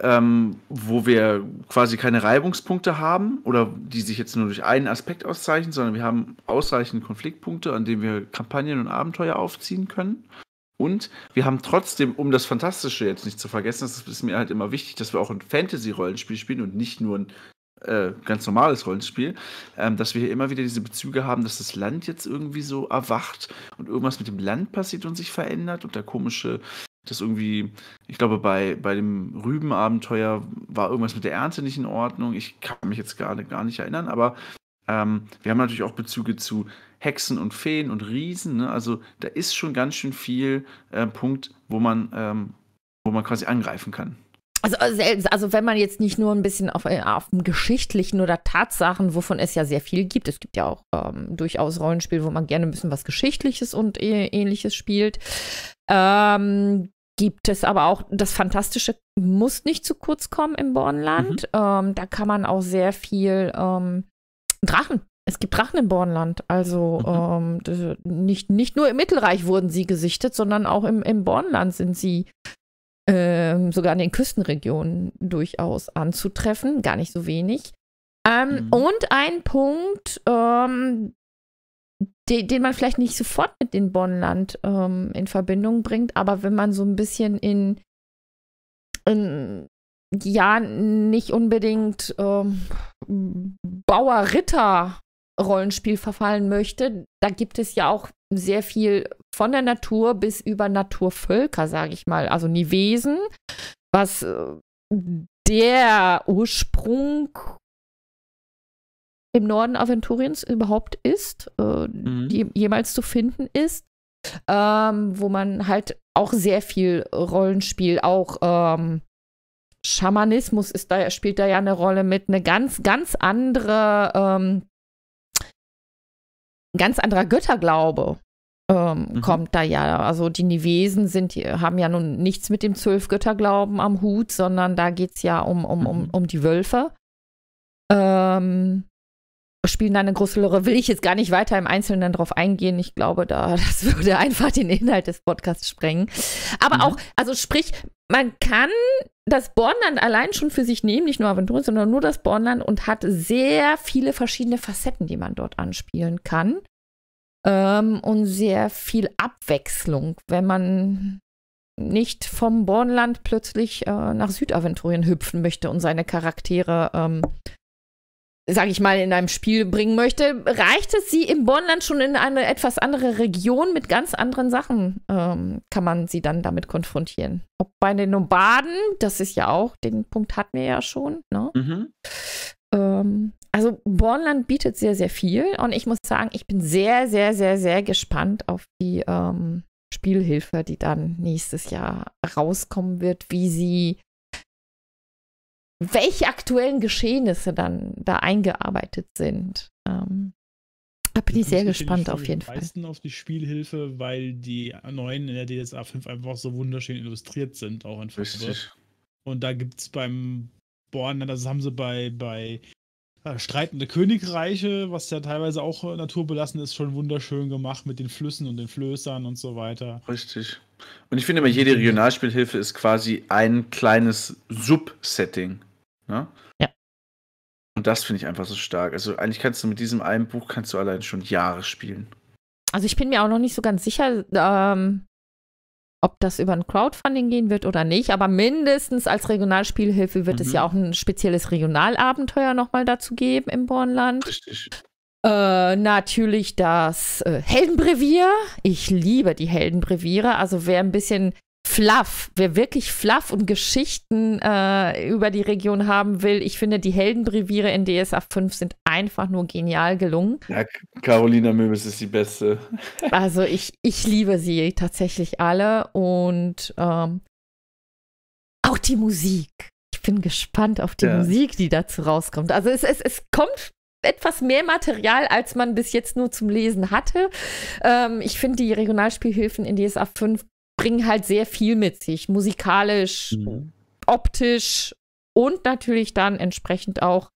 ähm, wo wir quasi keine Reibungspunkte haben oder die sich jetzt nur durch einen Aspekt auszeichnen, sondern wir haben ausreichend Konfliktpunkte, an denen wir Kampagnen und Abenteuer aufziehen können. Und wir haben trotzdem, um das Fantastische jetzt nicht zu vergessen, das ist mir halt immer wichtig, dass wir auch ein Fantasy-Rollenspiel spielen und nicht nur ein äh, ganz normales Rollenspiel, ähm, dass wir hier immer wieder diese Bezüge haben, dass das Land jetzt irgendwie so erwacht und irgendwas mit dem Land passiert und sich verändert und da komische das irgendwie, ich glaube, bei, bei dem Rübenabenteuer war irgendwas mit der Ernte nicht in Ordnung. Ich kann mich jetzt gerade gar nicht erinnern, aber ähm, wir haben natürlich auch Bezüge zu Hexen und Feen und Riesen. Ne? Also da ist schon ganz schön viel äh, Punkt, wo man, ähm, wo man quasi angreifen kann. Also, äh, also wenn man jetzt nicht nur ein bisschen auf, äh, auf dem Geschichtlichen oder Tatsachen, wovon es ja sehr viel gibt, es gibt ja auch ähm, durchaus Rollenspiele, wo man gerne ein bisschen was Geschichtliches und äh, Ähnliches spielt, ähm, gibt es aber auch, das Fantastische muss nicht zu kurz kommen im Bornland. Mhm. Ähm, da kann man auch sehr viel ähm, Drachen. Es gibt Drachen im Bornland. Also mhm. ähm, nicht, nicht nur im Mittelreich wurden sie gesichtet, sondern auch im, im Bornland sind sie ähm, sogar in den Küstenregionen durchaus anzutreffen. Gar nicht so wenig. Ähm, mhm. Und ein Punkt, ähm, den, den man vielleicht nicht sofort mit dem Bonnland ähm, in Verbindung bringt, aber wenn man so ein bisschen in, in ja, nicht unbedingt ähm, Bauer-Ritter-Rollenspiel verfallen möchte, da gibt es ja auch sehr viel von der Natur bis über Naturvölker, sage ich mal. Also Nivesen, was äh, der Ursprung im Norden Aventuriens überhaupt ist, äh, mhm. jemals zu finden ist, ähm, wo man halt auch sehr viel Rollenspiel, auch ähm, Schamanismus ist da, spielt da ja eine Rolle mit, eine ganz, ganz andere, ähm, ganz anderer Götterglaube. Ähm, mhm. kommt da ja, also die Nivesen sind, haben ja nun nichts mit dem Zwölf-Götterglauben am Hut, sondern da geht es ja um, um, um, mhm. um die Wölfe. Ähm, spielen da eine große Rolle. Will ich jetzt gar nicht weiter im Einzelnen drauf eingehen. Ich glaube, da das würde einfach den Inhalt des Podcasts sprengen. Aber mhm. auch, also sprich, man kann das Bornland allein schon für sich nehmen, nicht nur Aventurien, sondern nur das Bornland und hat sehr viele verschiedene Facetten, die man dort anspielen kann. Ähm, und sehr viel Abwechslung, wenn man nicht vom Bornland plötzlich äh, nach Südaventurien hüpfen möchte und seine Charaktere ähm, sage ich mal, in einem Spiel bringen möchte, reicht es, sie im Bornland schon in eine etwas andere Region mit ganz anderen Sachen, ähm, kann man sie dann damit konfrontieren. Ob bei den Nomaden, das ist ja auch, den Punkt hatten wir ja schon. Ne? Mhm. Ähm, also Bornland bietet sehr, sehr viel und ich muss sagen, ich bin sehr, sehr, sehr, sehr gespannt auf die ähm, Spielhilfe, die dann nächstes Jahr rauskommen wird, wie sie welche aktuellen Geschehnisse dann da eingearbeitet sind. Ähm, da bin ich sehr gespannt auf jeden Fall. Ich meisten auf die Spielhilfe, weil die neuen in der DSA 5 einfach so wunderschön illustriert sind, auch in Farbe. Und da gibt es beim Born, das haben sie bei, bei äh, Streitende Königreiche, was ja teilweise auch äh, naturbelassen ist, schon wunderschön gemacht mit den Flüssen und den Flößern und so weiter. Richtig. Und ich finde immer, jede Regionalspielhilfe ist quasi ein kleines Subsetting. Ne? Ja. Und das finde ich einfach so stark. Also eigentlich kannst du mit diesem einen Buch kannst du allein schon Jahre spielen. Also ich bin mir auch noch nicht so ganz sicher, ähm, ob das über ein Crowdfunding gehen wird oder nicht, aber mindestens als Regionalspielhilfe wird mhm. es ja auch ein spezielles Regionalabenteuer nochmal dazu geben im Bornland. Richtig. Äh, natürlich das äh, Heldenbrevier. Ich liebe die Heldenbreviere. Also wer ein bisschen Fluff, wer wirklich Fluff und Geschichten äh, über die Region haben will, ich finde, die Heldenbreviere in DSA 5 sind einfach nur genial gelungen. Ja, Carolina Möbis ist die beste. also ich, ich liebe sie tatsächlich alle und ähm, auch die Musik. Ich bin gespannt auf die ja. Musik, die dazu rauskommt. Also es, es, es kommt etwas mehr Material, als man bis jetzt nur zum Lesen hatte. Ähm, ich finde, die Regionalspielhilfen in DSA 5 bringen halt sehr viel mit sich, musikalisch, mhm. optisch und natürlich dann entsprechend auch.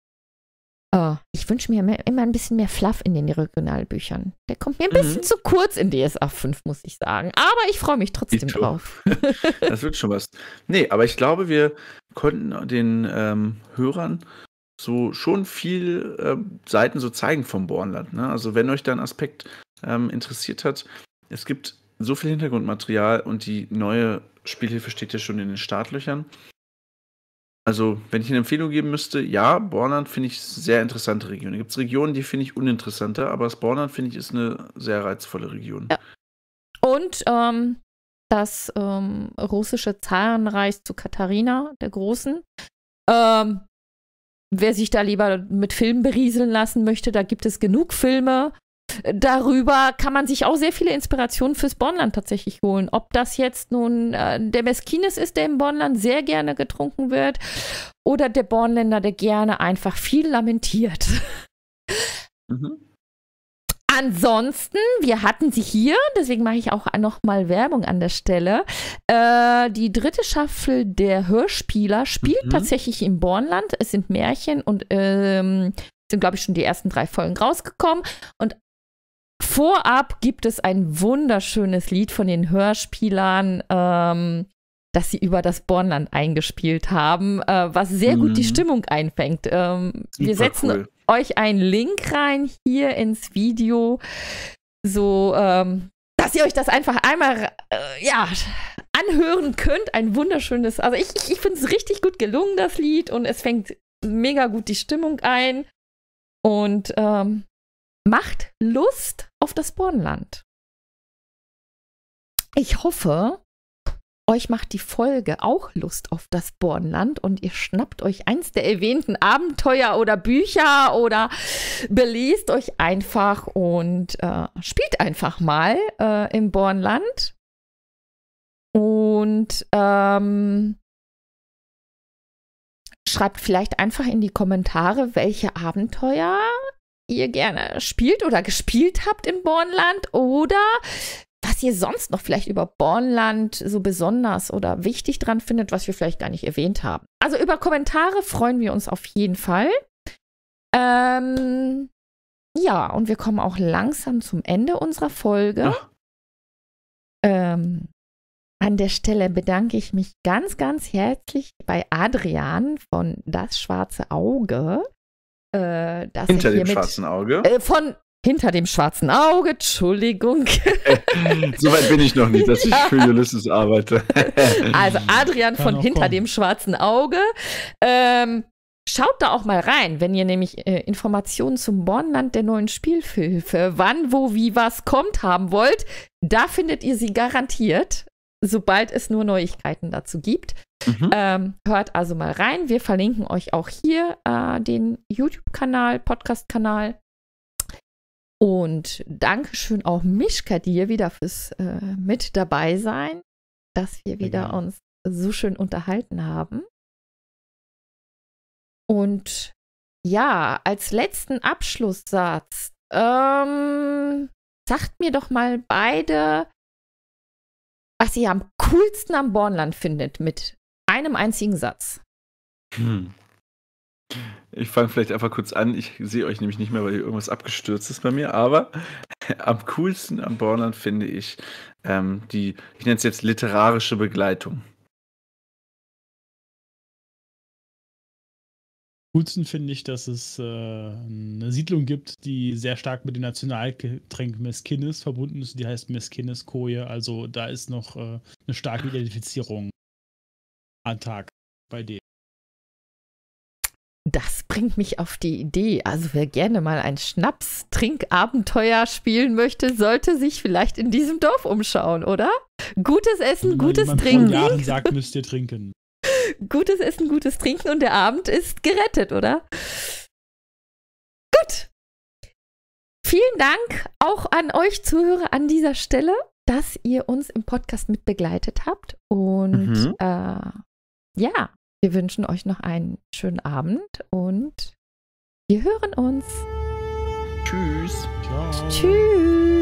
Äh, ich wünsche mir mehr, immer ein bisschen mehr Fluff in den Regionalbüchern. Der kommt mir ein mhm. bisschen zu kurz in DSA 5, muss ich sagen. Aber ich freue mich trotzdem drauf. das wird schon was. Nee, aber ich glaube, wir konnten den ähm, Hörern so schon viel äh, Seiten so zeigen vom Bornland. Ne? Also wenn euch da ein Aspekt ähm, interessiert hat, es gibt so viel Hintergrundmaterial und die neue Spielhilfe steht ja schon in den Startlöchern. Also, wenn ich eine Empfehlung geben müsste, ja, Bornland finde ich sehr interessante Region. Es gibt Regionen, die finde ich uninteressanter, aber das Bornland finde ich ist eine sehr reizvolle Region. Ja. Und ähm, das ähm, russische Zarenreich zu Katharina der Großen. Ähm, wer sich da lieber mit Filmen berieseln lassen möchte, da gibt es genug Filme darüber kann man sich auch sehr viele Inspirationen fürs Bornland tatsächlich holen. Ob das jetzt nun äh, der Meskines ist, der im Bornland sehr gerne getrunken wird, oder der Bornländer, der gerne einfach viel lamentiert. Mhm. Ansonsten, wir hatten sie hier, deswegen mache ich auch nochmal Werbung an der Stelle. Äh, die dritte Staffel der Hörspieler spielt mhm. tatsächlich im Bornland. Es sind Märchen und ähm, sind, glaube ich, schon die ersten drei Folgen rausgekommen. Und Vorab gibt es ein wunderschönes Lied von den Hörspielern, ähm, das sie über das Bornland eingespielt haben, äh, was sehr mhm. gut die mhm. Stimmung einfängt. Ähm, wir setzen cool. euch einen Link rein hier ins Video, so ähm, dass ihr euch das einfach einmal äh, ja, anhören könnt. Ein wunderschönes, also ich, ich, ich finde es richtig gut gelungen, das Lied, und es fängt mega gut die Stimmung ein. Und ähm, macht Lust auf das Bornland. Ich hoffe, euch macht die Folge auch Lust auf das Bornland und ihr schnappt euch eins der erwähnten Abenteuer oder Bücher oder belest euch einfach und äh, spielt einfach mal äh, im Bornland. Und ähm, schreibt vielleicht einfach in die Kommentare, welche Abenteuer ihr gerne spielt oder gespielt habt im Bornland oder was ihr sonst noch vielleicht über Bornland so besonders oder wichtig dran findet, was wir vielleicht gar nicht erwähnt haben. Also über Kommentare freuen wir uns auf jeden Fall. Ähm, ja, und wir kommen auch langsam zum Ende unserer Folge. Ähm, an der Stelle bedanke ich mich ganz, ganz herzlich bei Adrian von Das Schwarze Auge äh, dass Hinter dem schwarzen Auge? Äh, von hinter dem schwarzen Auge, Entschuldigung. Äh, Soweit bin ich noch nicht, dass ja. ich für Ulysses arbeite. also Adrian von hinter kommen. dem schwarzen Auge. Ähm, Schaut da auch mal rein, wenn ihr nämlich äh, Informationen zum Bornland der neuen Spielhilfe, wann, wo, wie, was kommt haben wollt. Da findet ihr sie garantiert sobald es nur Neuigkeiten dazu gibt. Mhm. Ähm, hört also mal rein. Wir verlinken euch auch hier äh, den YouTube-Kanal, Podcast-Kanal. Und Dankeschön auch Mischka dir wieder fürs äh, mit dabei sein, dass wir wieder ja. uns so schön unterhalten haben. Und ja, als letzten Abschlusssatz, ähm, sagt mir doch mal beide, was ihr am coolsten am Bornland findet, mit einem einzigen Satz. Hm. Ich fange vielleicht einfach kurz an. Ich sehe euch nämlich nicht mehr, weil irgendwas abgestürzt ist bei mir. Aber am coolsten am Bornland finde ich ähm, die, ich nenne es jetzt literarische Begleitung. coolsten finde ich, dass es äh, eine Siedlung gibt, die sehr stark mit dem Nationalgetränk Meskines verbunden ist. Die heißt Meskines Koje. Also da ist noch äh, eine starke Identifizierung an Tag bei denen. Das bringt mich auf die Idee. Also wer gerne mal ein Schnaps-Trinkabenteuer spielen möchte, sollte sich vielleicht in diesem Dorf umschauen, oder? Gutes Essen, also gutes Trinken. Wenn man gutes Trinken. Jahren sagt, müsst ihr trinken gutes Essen, gutes Trinken und der Abend ist gerettet, oder? Gut. Vielen Dank auch an euch Zuhörer an dieser Stelle, dass ihr uns im Podcast mitbegleitet habt. Und mhm. äh, ja, wir wünschen euch noch einen schönen Abend und wir hören uns. Tschüss. Ciao. Tschüss.